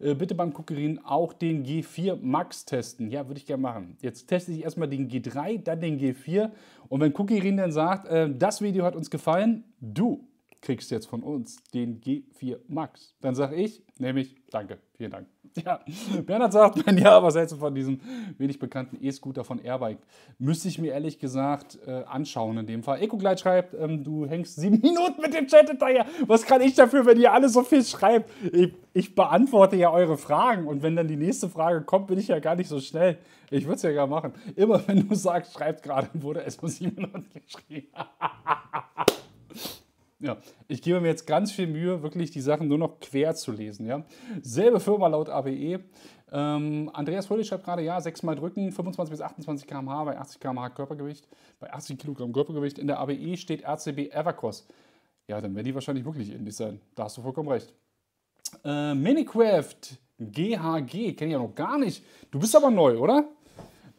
äh, bitte beim Kuckerin auch den G4 Max testen. Ja, würde ich gerne machen. Jetzt teste ich erstmal den G3, dann den G4 und wenn Kuckerin dann sagt, äh, das Video hat uns gefallen, du kriegst jetzt von uns den G4 Max. Dann sage ich nämlich danke, vielen Dank. Ja, Bernhard sagt, wenn ja, was hältst du von diesem wenig bekannten E-Scooter von Airbike? Müsste ich mir ehrlich gesagt äh, anschauen in dem Fall. EcoGlide schreibt, ähm, du hängst sieben Minuten mit dem Chat hinterher. Was kann ich dafür, wenn ihr alle so viel schreibt? Ich, ich beantworte ja eure Fragen und wenn dann die nächste Frage kommt, bin ich ja gar nicht so schnell. Ich würde es ja gar machen. Immer wenn du sagst, schreibt gerade, wurde es nur sieben Minuten geschrieben. Ja, ich gebe mir jetzt ganz viel Mühe, wirklich die Sachen nur noch quer zu lesen. Ja? Selbe Firma laut ABE. Ähm, Andreas Fröhlich schreibt gerade, ja, sechsmal drücken, 25 bis 28 km/h bei 80 km/h Körpergewicht, bei 80 kg Körpergewicht. In der ABE steht RCB Evercross. Ja, dann werden die wahrscheinlich wirklich ähnlich sein. Da hast du vollkommen recht. Äh, Minicraft GHG kenne ich ja noch gar nicht. Du bist aber neu, oder?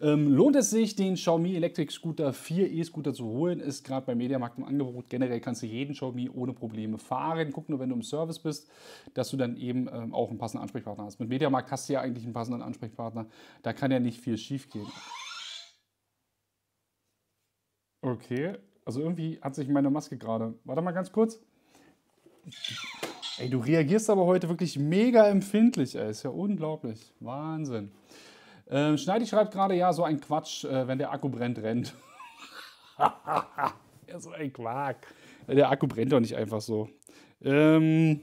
Ähm, lohnt es sich, den Xiaomi Electric Scooter 4 E-Scooter zu holen? Ist gerade bei Mediamarkt im Angebot. Generell kannst du jeden Xiaomi ohne Probleme fahren. Guck nur, wenn du im Service bist, dass du dann eben ähm, auch einen passenden Ansprechpartner hast. Mit Mediamarkt hast du ja eigentlich einen passenden Ansprechpartner. Da kann ja nicht viel schief gehen. Okay, also irgendwie hat sich meine Maske gerade. Warte mal ganz kurz. Ey, du reagierst aber heute wirklich mega empfindlich, ey. Ist ja unglaublich. Wahnsinn. Ähm, Schneidi schreibt gerade, ja, so ein Quatsch, äh, wenn der Akku brennt, rennt. ja, so ein Quark. Äh, der Akku brennt doch nicht einfach so. Ähm,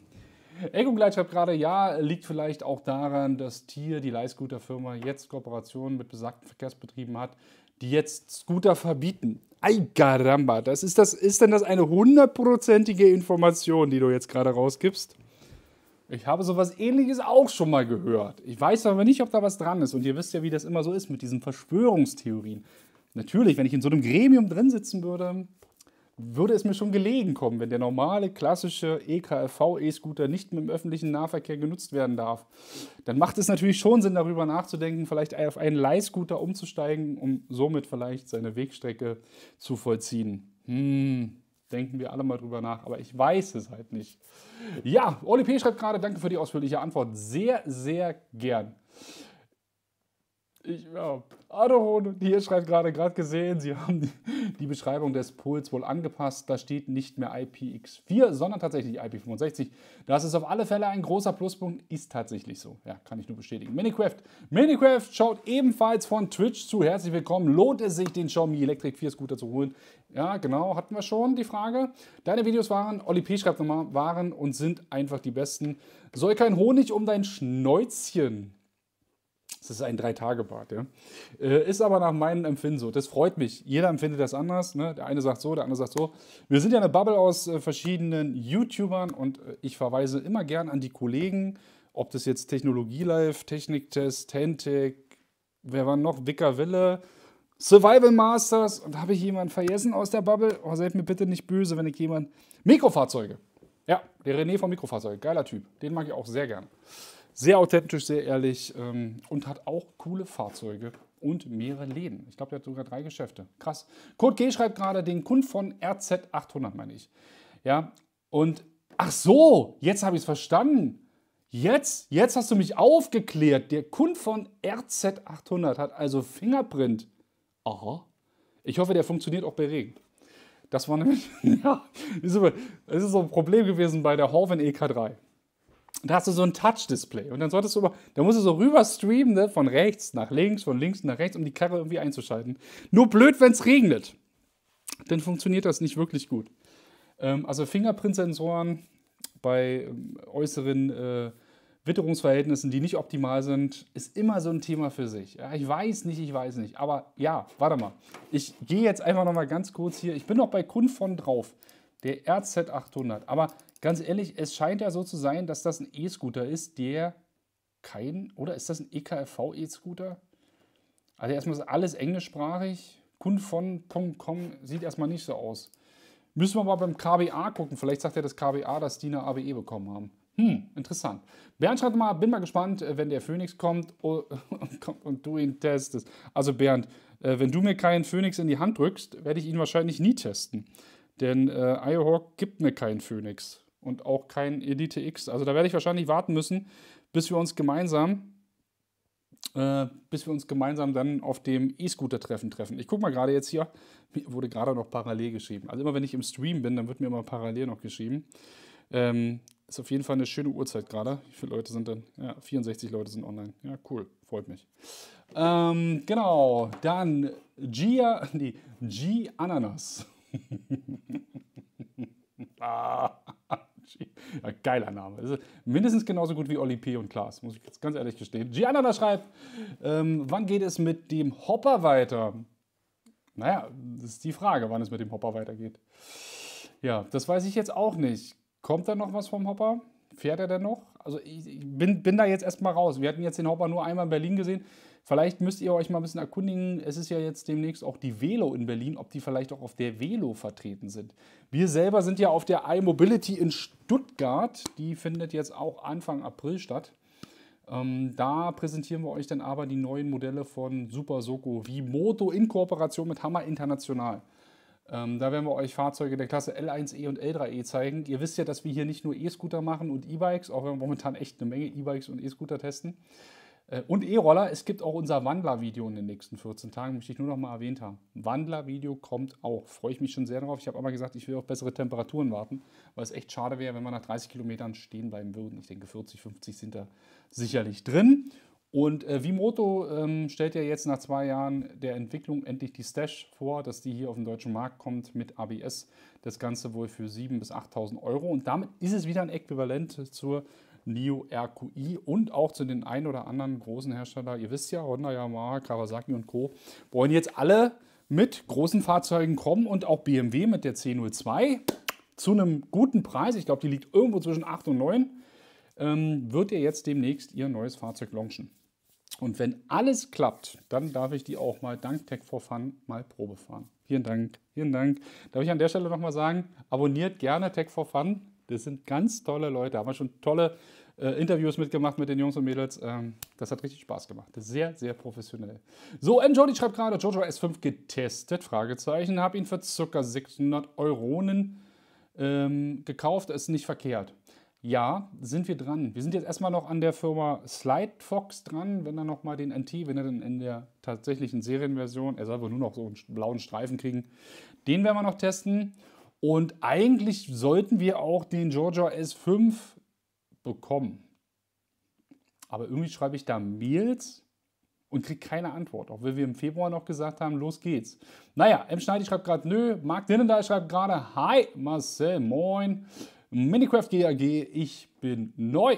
Ego Gleit schreibt gerade, ja, liegt vielleicht auch daran, dass Tier, die Leihscooter-Firma, jetzt Kooperationen mit besagten Verkehrsbetrieben hat, die jetzt Scooter verbieten. Ei, caramba, das ist, das, ist denn das eine hundertprozentige Information, die du jetzt gerade rausgibst? Ich habe sowas ähnliches auch schon mal gehört. Ich weiß aber nicht, ob da was dran ist. Und ihr wisst ja, wie das immer so ist mit diesen Verschwörungstheorien. Natürlich, wenn ich in so einem Gremium drin sitzen würde, würde es mir schon gelegen kommen, wenn der normale, klassische EKFV-E-Scooter nicht mit dem öffentlichen Nahverkehr genutzt werden darf. Dann macht es natürlich schon Sinn, darüber nachzudenken, vielleicht auf einen Leihscooter umzusteigen, um somit vielleicht seine Wegstrecke zu vollziehen. Hm denken wir alle mal drüber nach, aber ich weiß es halt nicht. Ja, Oli P. schreibt gerade, danke für die ausführliche Antwort. Sehr, sehr gern. Ich, ja, Adoron hier schreibt gerade, gerade gesehen, sie haben die, die, Beschreibung des Puls wohl angepasst. Da steht nicht mehr IPX4, sondern tatsächlich IP65. Das ist auf alle Fälle ein großer Pluspunkt, ist tatsächlich so. Ja, kann ich nur bestätigen. Minicraft, Minicraft schaut ebenfalls von Twitch zu. Herzlich willkommen. Lohnt es sich, den Xiaomi Electric 4 Scooter zu holen? Ja, genau, hatten wir schon die Frage. Deine Videos waren, Oli P. schreibt nochmal, waren und sind einfach die besten. Soll kein Honig um dein Schnäuzchen das ist ein Drei-Tage-Bad, ja. Äh, ist aber nach meinem Empfinden so. Das freut mich. Jeder empfindet das anders. Ne? Der eine sagt so, der andere sagt so. Wir sind ja eine Bubble aus äh, verschiedenen YouTubern und äh, ich verweise immer gern an die Kollegen, ob das jetzt Technologie-Live, Techniktest, Tentec, wer war noch? Wicker Wille, Survival Masters. Und habe ich jemanden vergessen aus der Bubble? Oh, seid mir bitte nicht böse, wenn ich jemanden. Mikrofahrzeuge. Ja, der René vom Mikrofahrzeug. Geiler Typ. Den mag ich auch sehr gern. Sehr authentisch, sehr ehrlich ähm, und hat auch coole Fahrzeuge und mehrere Läden. Ich glaube, der hat sogar drei Geschäfte. Krass. Kurt G. schreibt gerade den Kund von RZ800, meine ich. Ja, und ach so, jetzt habe ich es verstanden. Jetzt, jetzt hast du mich aufgeklärt. Der Kund von RZ800 hat also Fingerprint. Aha. Ich hoffe, der funktioniert auch bei Regen. Das war nämlich, ja, das ist so ein Problem gewesen bei der Horven EK3 da hast du so ein Touch-Display. Und dann solltest du, da musst du so rüber streamen, ne? von rechts nach links, von links nach rechts, um die Karre irgendwie einzuschalten. Nur blöd, wenn es regnet. Dann funktioniert das nicht wirklich gut. Ähm, also Fingerprint-Sensoren bei ähm, äußeren äh, Witterungsverhältnissen, die nicht optimal sind, ist immer so ein Thema für sich. Ja, ich weiß nicht, ich weiß nicht. Aber ja, warte mal. Ich gehe jetzt einfach nochmal ganz kurz hier. Ich bin noch bei Kunfon drauf. Der RZ800. Aber ganz ehrlich, es scheint ja so zu sein, dass das ein E-Scooter ist, der kein, oder ist das ein EKFV-E-Scooter? Also erstmal ist alles englischsprachig. Kunfon.com sieht erstmal nicht so aus. Müssen wir mal beim KBA gucken. Vielleicht sagt ja das KBA, dass die eine ABE bekommen haben. Hm, interessant. Bernd schreibt mal, bin mal gespannt, äh, wenn der Phoenix kommt oh, und du ihn testest. Also Bernd, äh, wenn du mir keinen Phoenix in die Hand drückst, werde ich ihn wahrscheinlich nie testen. Denn äh, Iohawk gibt mir keinen Phoenix und auch kein Elite X. Also da werde ich wahrscheinlich warten müssen, bis wir uns gemeinsam, äh, bis wir uns gemeinsam dann auf dem E-Scooter-Treffen treffen. Ich gucke mal gerade jetzt hier, mir wurde gerade noch parallel geschrieben. Also immer wenn ich im Stream bin, dann wird mir immer parallel noch geschrieben. Ähm, ist auf jeden Fall eine schöne Uhrzeit gerade. Wie viele Leute sind denn? Ja, 64 Leute sind online. Ja, cool. Freut mich. Ähm, genau, dann Gia, nee, G Ananas. ah. Gianluigi. Ja, geiler Name. mindestens genauso gut wie Oli P. und Klaas, muss ich jetzt ganz ehrlich gestehen. Gianna da schreibt, ähm, wann geht es mit dem Hopper weiter? Naja, das ist die Frage, wann es mit dem Hopper weitergeht. Ja, das weiß ich jetzt auch nicht. Kommt da noch was vom Hopper? Fährt er denn noch? Also ich, ich bin, bin da jetzt erstmal raus. Wir hatten jetzt den Hopper nur einmal in Berlin gesehen. Vielleicht müsst ihr euch mal ein bisschen erkundigen. Es ist ja jetzt demnächst auch die Velo in Berlin, ob die vielleicht auch auf der Velo vertreten sind. Wir selber sind ja auf der iMobility in Stuttgart. Die findet jetzt auch Anfang April statt. Ähm, da präsentieren wir euch dann aber die neuen Modelle von Super Soko wie Moto in Kooperation mit Hammer International. Ähm, da werden wir euch Fahrzeuge der Klasse L1e und L3e zeigen. Ihr wisst ja, dass wir hier nicht nur E-Scooter machen und E-Bikes, auch wenn wir momentan echt eine Menge E-Bikes und E-Scooter testen, äh, und E-Roller, es gibt auch unser Wandler-Video in den nächsten 14 Tagen, möchte ich nur noch mal erwähnt haben. Wandler-Video kommt auch, freue ich mich schon sehr darauf. Ich habe aber gesagt, ich will auf bessere Temperaturen warten, weil es echt schade wäre, wenn wir nach 30 Kilometern stehen bleiben würden. Ich denke, 40, 50 sind da sicherlich drin. Und äh, Vimoto ähm, stellt ja jetzt nach zwei Jahren der Entwicklung endlich die Stash vor, dass die hier auf den deutschen Markt kommt mit ABS. Das Ganze wohl für 7.000 bis 8.000 Euro. Und damit ist es wieder ein Äquivalent zur NIO RQI und auch zu den ein oder anderen großen Herstellern. Ihr wisst ja, Honda, Yamaha, Kawasaki und Co. wollen jetzt alle mit großen Fahrzeugen kommen und auch BMW mit der C02 zu einem guten Preis. Ich glaube, die liegt irgendwo zwischen 8 und 9. Ähm, wird ihr jetzt demnächst ihr neues Fahrzeug launchen. Und wenn alles klappt, dann darf ich die auch mal dank Tech for Fun mal Probe fahren. Vielen Dank, vielen Dank. Darf ich an der Stelle nochmal sagen, abonniert gerne Tech for Fun das sind ganz tolle Leute. Haben wir schon tolle äh, Interviews mitgemacht mit den Jungs und Mädels. Ähm, das hat richtig Spaß gemacht. Sehr, sehr professionell. So, Enjoy schreibt gerade, Jojo S5 getestet, Fragezeichen. Habe ihn für ca. 600 Euronen ähm, gekauft. Ist nicht verkehrt. Ja, sind wir dran. Wir sind jetzt erstmal noch an der Firma Slidefox dran, wenn er nochmal den NT, wenn er dann in der tatsächlichen Serienversion, er soll wohl nur noch so einen blauen Streifen kriegen, den werden wir noch testen. Und eigentlich sollten wir auch den Georgia S5 bekommen. Aber irgendwie schreibe ich da Mails und kriege keine Antwort, Auch wenn wir im Februar noch gesagt haben, los geht's. Naja, M. Schneider schreibt gerade, nö. Marc Dinnendal schreibt gerade, hi Marcel, moin. Minecraft GAG, ich bin neu.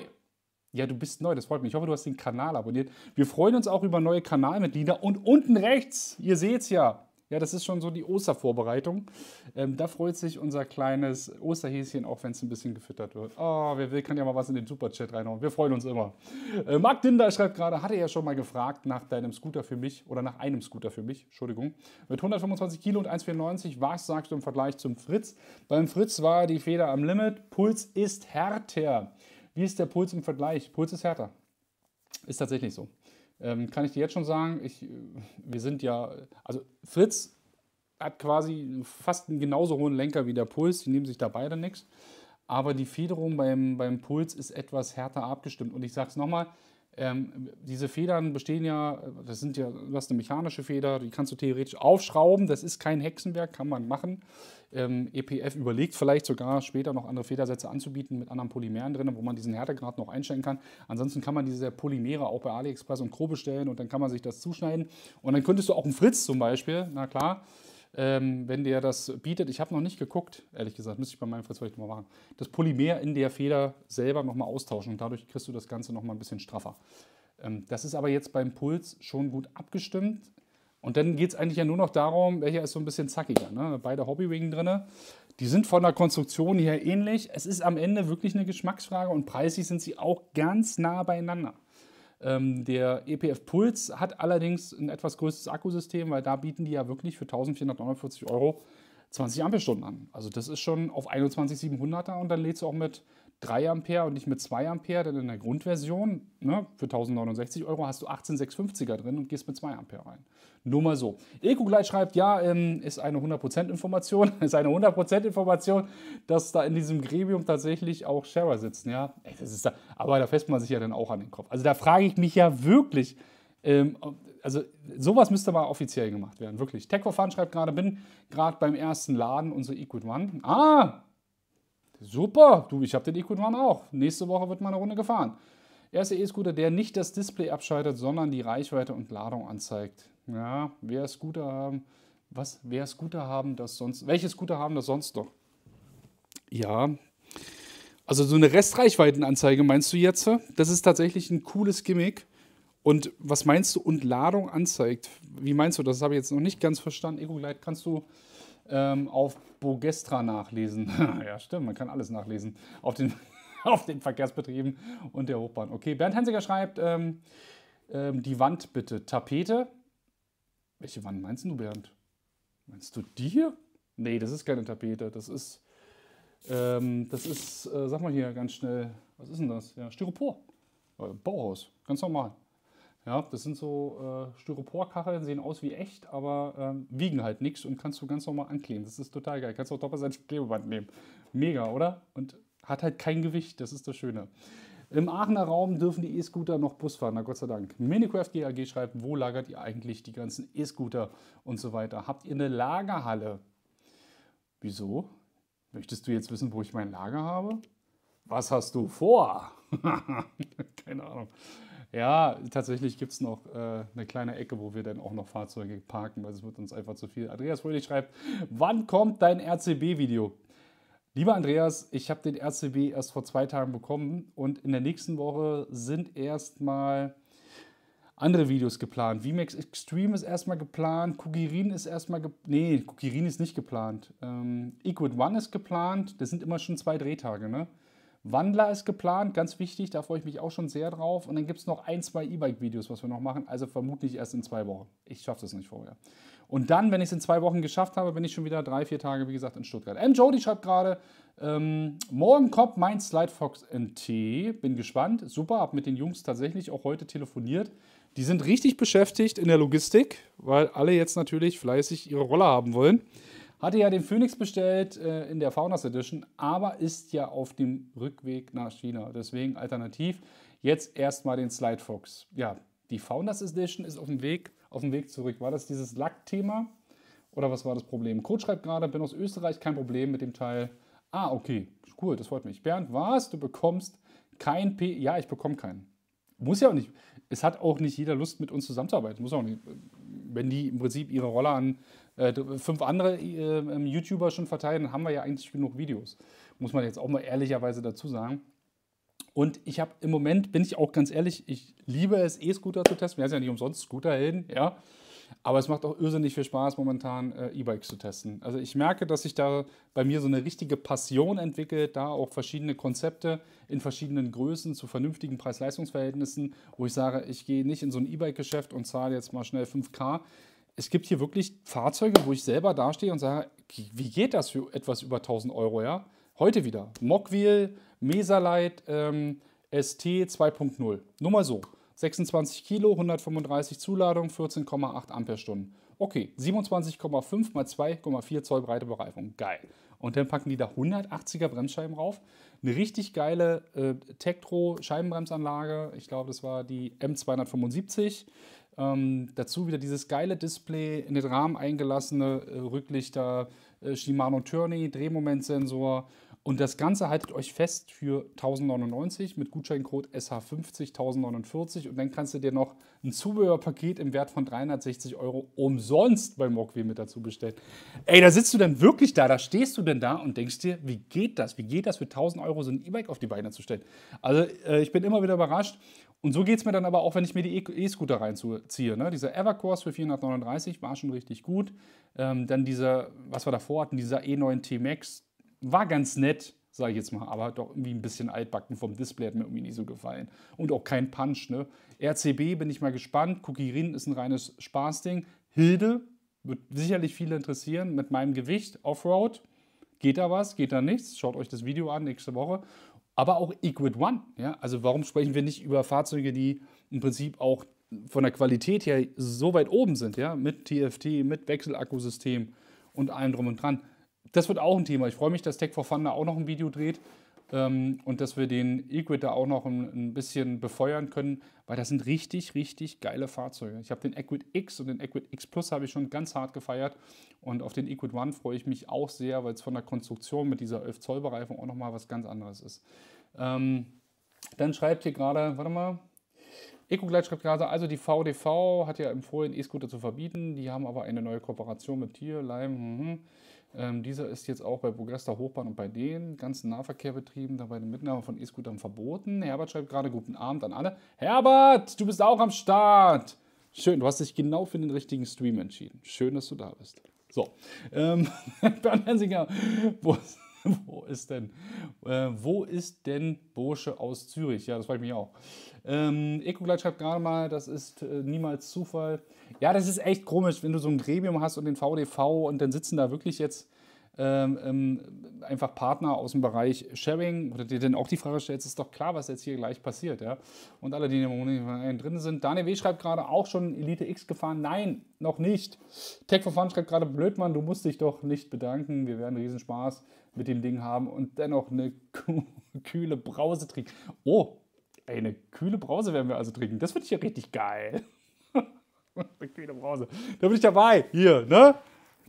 Ja, du bist neu, das freut mich. Ich hoffe, du hast den Kanal abonniert. Wir freuen uns auch über neue Kanalmitglieder. Und unten rechts, ihr seht's ja, ja, das ist schon so die Ostervorbereitung. Ähm, da freut sich unser kleines Osterhäschen, auch wenn es ein bisschen gefüttert wird. Oh, wer will, kann ja mal was in den Superchat reinhauen. Wir freuen uns immer. Äh, Marc Dinder schreibt gerade, hatte ja schon mal gefragt nach deinem Scooter für mich oder nach einem Scooter für mich, Entschuldigung. Mit 125 Kilo und 1,94, was sagst du im Vergleich zum Fritz? Beim Fritz war die Feder am Limit, Puls ist härter. Wie ist der Puls im Vergleich? Puls ist härter. Ist tatsächlich so. Ähm, kann ich dir jetzt schon sagen, ich, äh, wir sind ja, also Fritz hat quasi fast einen genauso hohen Lenker wie der Puls, die nehmen sich da beide nichts. Aber die Federung beim, beim Puls ist etwas härter abgestimmt. Und ich sage es nochmal, ähm, diese Federn bestehen ja, das sind ja, du hast eine mechanische Feder, die kannst du theoretisch aufschrauben, das ist kein Hexenwerk, kann man machen. Ähm, EPF überlegt vielleicht sogar später noch andere Federsätze anzubieten mit anderen Polymeren drin, wo man diesen Härtegrad noch einstellen kann. Ansonsten kann man diese Polymere auch bei AliExpress und Co. bestellen und dann kann man sich das zuschneiden. Und dann könntest du auch einen Fritz zum Beispiel, na klar, ähm, wenn der das bietet. Ich habe noch nicht geguckt, ehrlich gesagt, müsste ich bei meinem Fritz vielleicht mal machen. Das Polymer in der Feder selber nochmal austauschen und dadurch kriegst du das Ganze nochmal ein bisschen straffer. Ähm, das ist aber jetzt beim Puls schon gut abgestimmt. Und dann geht es eigentlich ja nur noch darum, welcher ist so ein bisschen zackiger. Ne? Beide Hobbywingen drin. Die sind von der Konstruktion her ähnlich. Es ist am Ende wirklich eine Geschmacksfrage und preislich sind sie auch ganz nah beieinander. Ähm, der EPF Puls hat allerdings ein etwas größeres Akkusystem, weil da bieten die ja wirklich für 1449 Euro 20 Ampere-Stunden an. Also das ist schon auf 21,700er und dann lädst du auch mit 3 Ampere und nicht mit 2 Ampere, denn in der Grundversion ne, für 1069 Euro hast du 18650er drin und gehst mit 2 Ampere rein. Nur mal so. Eko gleich schreibt, ja, ähm, ist eine 100% Information, ist eine 100% Information, dass da in diesem Gremium tatsächlich auch Sharer sitzen, ja. Ey, das ist da, aber da fässt man sich ja dann auch an den Kopf. Also da frage ich mich ja wirklich, ähm, also sowas müsste mal offiziell gemacht werden, wirklich. Tech for Fun schreibt gerade, bin gerade beim ersten Laden, unser Equid One. Ah, super, du, ich habe den Equid One auch. Nächste Woche wird mal eine Runde gefahren. Erster E-Scooter, der nicht das Display abschaltet, sondern die Reichweite und Ladung anzeigt. Ja, wer es guter haben, was, wer es guter haben, das sonst, welches guter haben das sonst noch? Ja, also so eine Restreichweitenanzeige meinst du jetzt? Das ist tatsächlich ein cooles Gimmick. Und was meinst du und Ladung anzeigt? Wie meinst du das? Das habe ich jetzt noch nicht ganz verstanden. EcoGlide kannst du ähm, auf Bogestra nachlesen. ja, stimmt, man kann alles nachlesen. Auf den, auf den Verkehrsbetrieben und der Hochbahn. Okay, Bernd Hensiger schreibt, ähm, ähm, die Wand bitte. Tapete, welche Wand meinst du, Bernd? Meinst du die hier? Nee, das ist keine Tapete. Das ist, ähm, das ist, äh, sag mal hier ganz schnell, was ist denn das? Ja, Styropor. Äh, Bauhaus, ganz normal. Ja, das sind so äh, Styroporkacheln, sehen aus wie echt, aber ähm, wiegen halt nichts und kannst du ganz normal ankleben. Das ist total geil. Kannst du auch doppelseitig Klebeband nehmen. Mega, oder? Und hat halt kein Gewicht, das ist das Schöne. Im Aachener Raum dürfen die E-Scooter noch Bus fahren, na Gott sei Dank. Minicraft GAG schreibt, wo lagert ihr eigentlich die ganzen E-Scooter und so weiter? Habt ihr eine Lagerhalle? Wieso? Möchtest du jetzt wissen, wo ich mein Lager habe? Was hast du vor? Keine Ahnung. Ja, tatsächlich gibt es noch äh, eine kleine Ecke, wo wir dann auch noch Fahrzeuge parken, weil es wird uns einfach zu viel. Andreas Fröhlich schreibt, wann kommt dein RCB-Video? Lieber Andreas, ich habe den RCB erst vor zwei Tagen bekommen und in der nächsten Woche sind erstmal andere Videos geplant. VMAX Extreme ist erstmal geplant, Kugirin ist erstmal geplant. Nee, Kugirin ist nicht geplant. Ähm, Equid One ist geplant, das sind immer schon zwei Drehtage, ne? Wandler ist geplant, ganz wichtig, da freue ich mich auch schon sehr drauf. Und dann gibt es noch ein, zwei E-Bike-Videos, was wir noch machen. Also vermutlich erst in zwei Wochen. Ich schaffe das nicht vorher. Und dann, wenn ich es in zwei Wochen geschafft habe, bin ich schon wieder drei, vier Tage, wie gesagt, in Stuttgart. M. Jody schreibt gerade, ähm, morgen kommt mein Slidefox MT. Bin gespannt. Super, hab mit den Jungs tatsächlich auch heute telefoniert. Die sind richtig beschäftigt in der Logistik, weil alle jetzt natürlich fleißig ihre Rolle haben wollen. Hatte ja den Phoenix bestellt äh, in der Faunus Edition, aber ist ja auf dem Rückweg nach China. Deswegen alternativ jetzt erstmal den Slidefox. Ja, die Founders Edition ist auf dem Weg auf dem Weg zurück. War das dieses Lack-Thema oder was war das Problem? Coach schreibt gerade, bin aus Österreich, kein Problem mit dem Teil. Ah, okay, cool, das freut mich. Bernd, was? Du bekommst kein P. Ja, ich bekomme keinen. Muss ja auch nicht. Es hat auch nicht jeder Lust, mit uns zusammenzuarbeiten. Muss auch nicht. Wenn die im Prinzip ihre Rolle an äh, fünf andere äh, ähm, YouTuber schon verteilen, dann haben wir ja eigentlich genug Videos. Muss man jetzt auch mal ehrlicherweise dazu sagen. Und ich habe im Moment, bin ich auch ganz ehrlich, ich liebe es, E-Scooter zu testen. Wir sind ja nicht umsonst Scooterhelden, ja. Aber es macht auch irrsinnig viel Spaß, momentan äh, E-Bikes zu testen. Also ich merke, dass sich da bei mir so eine richtige Passion entwickelt, da auch verschiedene Konzepte in verschiedenen Größen zu vernünftigen Preis-Leistungs-Verhältnissen, wo ich sage, ich gehe nicht in so ein E-Bike-Geschäft und zahle jetzt mal schnell 5K. Es gibt hier wirklich Fahrzeuge, wo ich selber dastehe und sage, wie geht das für etwas über 1000 Euro, ja? Heute wieder. Mockwheel, Mesalite ähm, ST 2.0. Nur mal so. 26 Kilo, 135 Zuladung, 14,8 Amperestunden. Okay, 27,5 mal 2,4 Zoll breite Bereifung. Geil. Und dann packen die da 180er Bremsscheiben drauf. Eine richtig geile äh, Tektro Scheibenbremsanlage. Ich glaube, das war die M275. Ähm, dazu wieder dieses geile Display, in den Rahmen eingelassene äh, Rücklichter, äh, Shimano Tourney, Drehmomentsensor und das Ganze haltet euch fest für 1099 mit Gutscheincode SH50 1049 und dann kannst du dir noch ein Zubehörpaket im Wert von 360 Euro umsonst bei Mockwee mit dazu bestellen. Ey, da sitzt du denn wirklich da, da stehst du denn da und denkst dir, wie geht das? Wie geht das für 1000 Euro so ein E-Bike auf die Beine zu stellen? Also äh, ich bin immer wieder überrascht und so geht es mir dann aber auch, wenn ich mir die e-, E-Scooter reinziehe. Ne? Dieser Evercourse für 439 war schon richtig gut. Ähm, dann dieser, was wir davor hatten, dieser E9 T-Max, war ganz nett, sage ich jetzt mal, aber doch irgendwie ein bisschen altbacken vom Display hat mir irgendwie nicht so gefallen. Und auch kein Punch, ne? RCB bin ich mal gespannt. Kukirin ist ein reines Spaßding. Hilde wird sicherlich viele interessieren mit meinem Gewicht. Offroad, geht da was, geht da nichts? Schaut euch das Video an nächste Woche. Aber auch Equid One, ja? Also warum sprechen wir nicht über Fahrzeuge, die im Prinzip auch von der Qualität her so weit oben sind, ja? Mit TFT, mit Wechselakkusystem und allem drum und dran das wird auch ein Thema. Ich freue mich, dass Tech for Fun da auch noch ein Video dreht ähm, und dass wir den Equid da auch noch ein, ein, bisschen befeuern können, weil das sind richtig, richtig geile Fahrzeuge. Ich habe den Equid X und den Equid X Plus habe ich schon ganz hart gefeiert und auf den Equid One freue ich mich auch sehr, weil es von der Konstruktion mit dieser 11 Zoll Bereifung auch nochmal was ganz anderes ist. Ähm, dann schreibt hier gerade, warte mal, EcoGlide schreibt gerade, also die VDV hat ja empfohlen, E-Scooter zu verbieten. Die haben aber eine neue Kooperation mit Tier, Leim. mhm. hm. Ähm, dieser ist jetzt auch bei Burgester Hochbahn und bei den ganzen Nahverkehrbetrieben dabei die Mitnahme von E-Scootern verboten. Herbert schreibt gerade guten Abend an alle. Herbert, du bist auch am Start. Schön, du hast dich genau für den richtigen Stream entschieden. Schön, dass du da bist. So, ähm, Bernd Hensinger, wo wo ist denn, äh, wo ist denn Bursche aus Zürich? Ja, das frage ich mich auch. Ähm, Ecogleit schreibt gerade mal, das ist äh, niemals Zufall. Ja, das ist echt komisch, wenn du so ein Gremium hast und den VDV und dann sitzen da wirklich jetzt ähm, ähm einfach Partner aus dem Bereich Sharing oder dir dann auch die Frage stellst, ist doch klar, was jetzt hier gleich passiert, ja? Und alle, die in dem Moment drin sind. Daniel W. schreibt gerade auch schon Elite X gefahren. Nein, noch nicht. Tech for Fun schreibt gerade, Blödmann, du musst dich doch nicht bedanken. Wir werden Riesenspaß mit dem Ding haben und dennoch eine kühle Brause trinken. Oh, eine kühle Brause werden wir also trinken. Das finde ich ja richtig geil. eine kühle Brause. Da bin ich dabei. Hier, ne?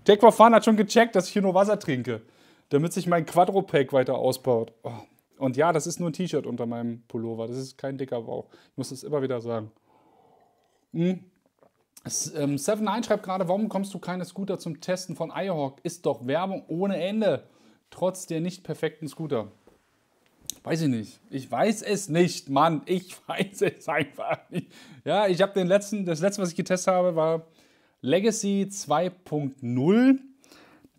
Jack Fun hat schon gecheckt, dass ich hier nur Wasser trinke, damit sich mein Quadro-Pack weiter ausbaut. Oh. Und ja, das ist nur ein T-Shirt unter meinem Pullover. Das ist kein dicker Bauch. Ich muss das immer wieder sagen. Hm. Ähm, Seven 9 schreibt gerade, warum kommst du keine Scooter zum Testen von iHawk? Ist doch Werbung ohne Ende. Trotz der nicht perfekten Scooter. Weiß ich nicht. Ich weiß es nicht, Mann. Ich weiß es einfach nicht. Ja, ich habe den letzten, das letzte, was ich getestet habe, war Legacy 2.0.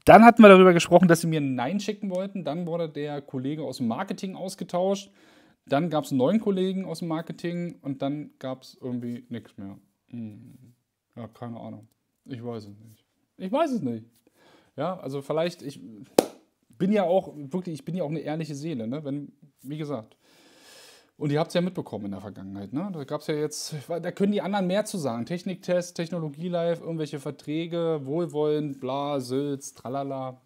Dann hatten wir darüber gesprochen, dass sie mir ein Nein schicken wollten. Dann wurde der Kollege aus dem Marketing ausgetauscht. Dann gab es einen neuen Kollegen aus dem Marketing und dann gab es irgendwie nichts mehr. Hm. Ja, keine Ahnung. Ich weiß es nicht. Ich weiß es nicht. Ja, also vielleicht, ich, bin ja auch, wirklich, ich bin ja auch eine ehrliche Seele, ne? Wenn, wie gesagt. Und ihr habt es ja mitbekommen in der Vergangenheit, ne? Da gab es ja jetzt, da können die anderen mehr zu sagen. Techniktest, Technologie live, irgendwelche Verträge, Wohlwollen, bla, Sülz, tralala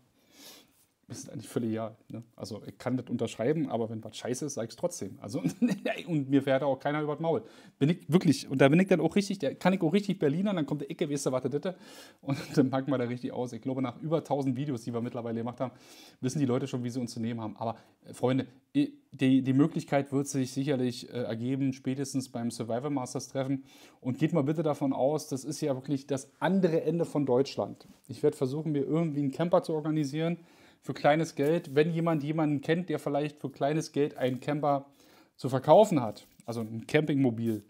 ist eigentlich völlig egal. Ne? Also ich kann das unterschreiben, aber wenn was scheiße ist, sage ich es trotzdem. Also und mir fährt auch keiner über das Maul. Bin ich wirklich, und da bin ich dann auch richtig, da kann ich auch richtig Berliner, dann kommt der Ecke, weißt du, warte bitte. Und dann packen wir da richtig aus. Ich glaube, nach über 1000 Videos, die wir mittlerweile gemacht haben, wissen die Leute schon, wie sie uns zu nehmen haben. Aber äh, Freunde, die, die Möglichkeit wird sich sicherlich äh, ergeben, spätestens beim Survival Masters Treffen. Und geht mal bitte davon aus, das ist ja wirklich das andere Ende von Deutschland. Ich werde versuchen, mir irgendwie einen Camper zu organisieren für kleines Geld, wenn jemand jemanden kennt, der vielleicht für kleines Geld einen Camper zu verkaufen hat, also ein Campingmobil,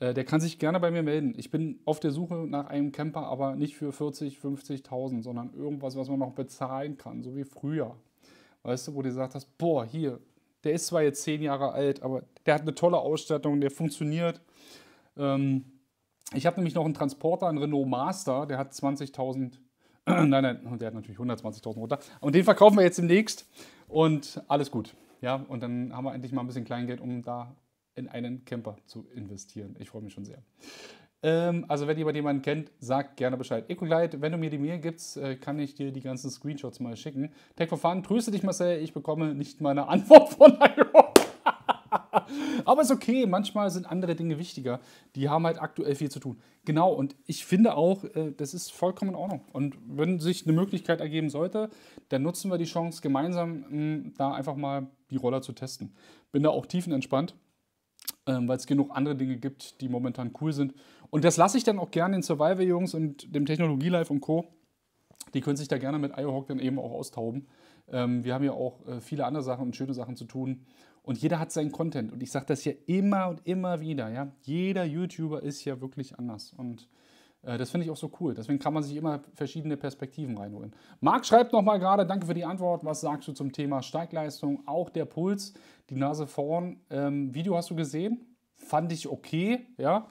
äh, der kann sich gerne bei mir melden. Ich bin auf der Suche nach einem Camper, aber nicht für 40, 50.000, sondern irgendwas, was man noch bezahlen kann, so wie früher. Weißt du, wo du gesagt hast, boah, hier, der ist zwar jetzt zehn Jahre alt, aber der hat eine tolle Ausstattung, der funktioniert. Ähm, ich habe nämlich noch einen Transporter, einen Renault Master, der hat 20.000 nein, nein, der hat natürlich 120.000 runter. Und den verkaufen wir jetzt demnächst und alles gut. Ja, und dann haben wir endlich mal ein bisschen Kleingeld, um da in einen Camper zu investieren. Ich freue mich schon sehr. Ähm, also, wenn jemand jemanden kennt, sagt gerne Bescheid. Ecolite, wenn du mir die Mail gibst, äh, kann ich dir die ganzen Screenshots mal schicken. Tech Verfahren, grüße dich, Marcel, ich bekomme nicht meine Antwort von iRobot. Aber ist okay, manchmal sind andere Dinge wichtiger. Die haben halt aktuell viel zu tun. Genau, und ich finde auch, äh, das ist vollkommen in Ordnung. Und wenn sich eine Möglichkeit ergeben sollte, dann nutzen wir die Chance, gemeinsam hm, da einfach mal die Roller zu testen. Bin da auch tiefenentspannt, ähm, weil es genug andere Dinge gibt, die momentan cool sind. Und das lasse ich dann auch gerne den survivor jungs und dem technologie live und Co. Die können sich da gerne mit IOHOC dann eben auch austauben. Ähm, wir haben ja auch äh, viele andere Sachen und schöne Sachen zu tun. Und jeder hat seinen Content. Und ich sage das ja immer und immer wieder. Ja? Jeder YouTuber ist ja wirklich anders. Und äh, das finde ich auch so cool. Deswegen kann man sich immer verschiedene Perspektiven reinholen. Marc schreibt nochmal gerade, danke für die Antwort. Was sagst du zum Thema Steigleistung? Auch der Puls, die Nase vorn. Ähm, Video hast du gesehen? Fand ich okay. Ja.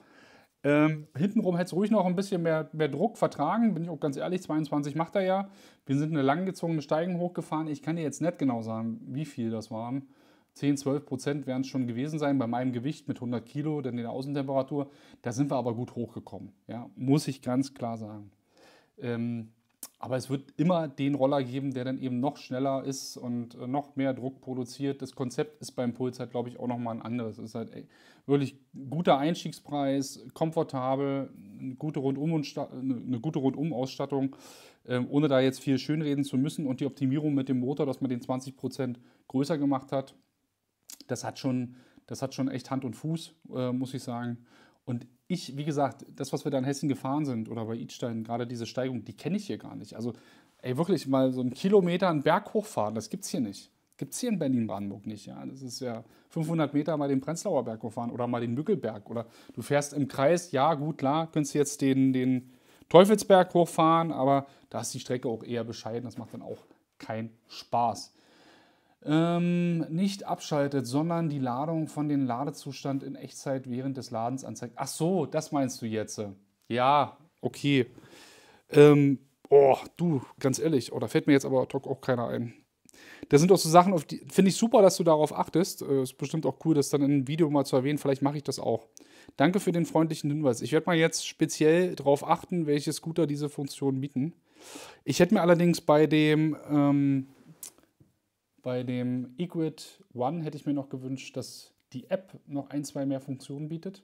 Ähm, hintenrum hätte es ruhig noch ein bisschen mehr, mehr Druck vertragen, bin ich auch ganz ehrlich. 22 macht er ja. Wir sind eine langgezogene Steigung hochgefahren. Ich kann dir jetzt nicht genau sagen, wie viel das waren. 10, 12 Prozent werden es schon gewesen sein bei meinem Gewicht mit 100 Kilo, denn in der Außentemperatur. Da sind wir aber gut hochgekommen, ja, muss ich ganz klar sagen. Ähm, aber es wird immer den Roller geben, der dann eben noch schneller ist und äh, noch mehr Druck produziert. Das Konzept ist beim Puls halt, glaube ich, auch nochmal ein anderes. Es ist halt ey, wirklich guter Einstiegspreis, komfortabel, eine gute Rundum-Ausstattung, ähm, ohne da jetzt viel schönreden zu müssen. Und die Optimierung mit dem Motor, dass man den 20% größer gemacht hat, das hat schon, das hat schon echt Hand und Fuß, äh, muss ich sagen. Und ich, wie gesagt, das, was wir da in Hessen gefahren sind oder bei Idstein, gerade diese Steigung, die kenne ich hier gar nicht. Also, ey, wirklich mal so einen Kilometer einen Berg hochfahren, das gibt es hier nicht. Gibt es hier in Berlin-Brandenburg nicht. Ja? Das ist ja 500 Meter mal den Prenzlauer Berg hochfahren oder mal den Mückelberg. Oder du fährst im Kreis, ja, gut, klar, könntest du jetzt den, den Teufelsberg hochfahren, aber da ist die Strecke auch eher bescheiden. Das macht dann auch keinen Spaß ähm, nicht abschaltet, sondern die Ladung von dem Ladezustand in Echtzeit während des Ladens anzeigt. Ach so, das meinst du jetzt. Ja, okay. Ähm, oh, du, ganz ehrlich, oh, da fällt mir jetzt aber auch keiner ein. Das sind auch so Sachen, auf die finde ich super, dass du darauf achtest. Äh, ist bestimmt auch cool, das dann in einem Video mal zu erwähnen. Vielleicht mache ich das auch. Danke für den freundlichen Hinweis. Ich werde mal jetzt speziell darauf achten, welche Scooter diese Funktion bieten. Ich hätte mir allerdings bei dem ähm, bei dem Equid One hätte ich mir noch gewünscht, dass die App noch ein, zwei mehr Funktionen bietet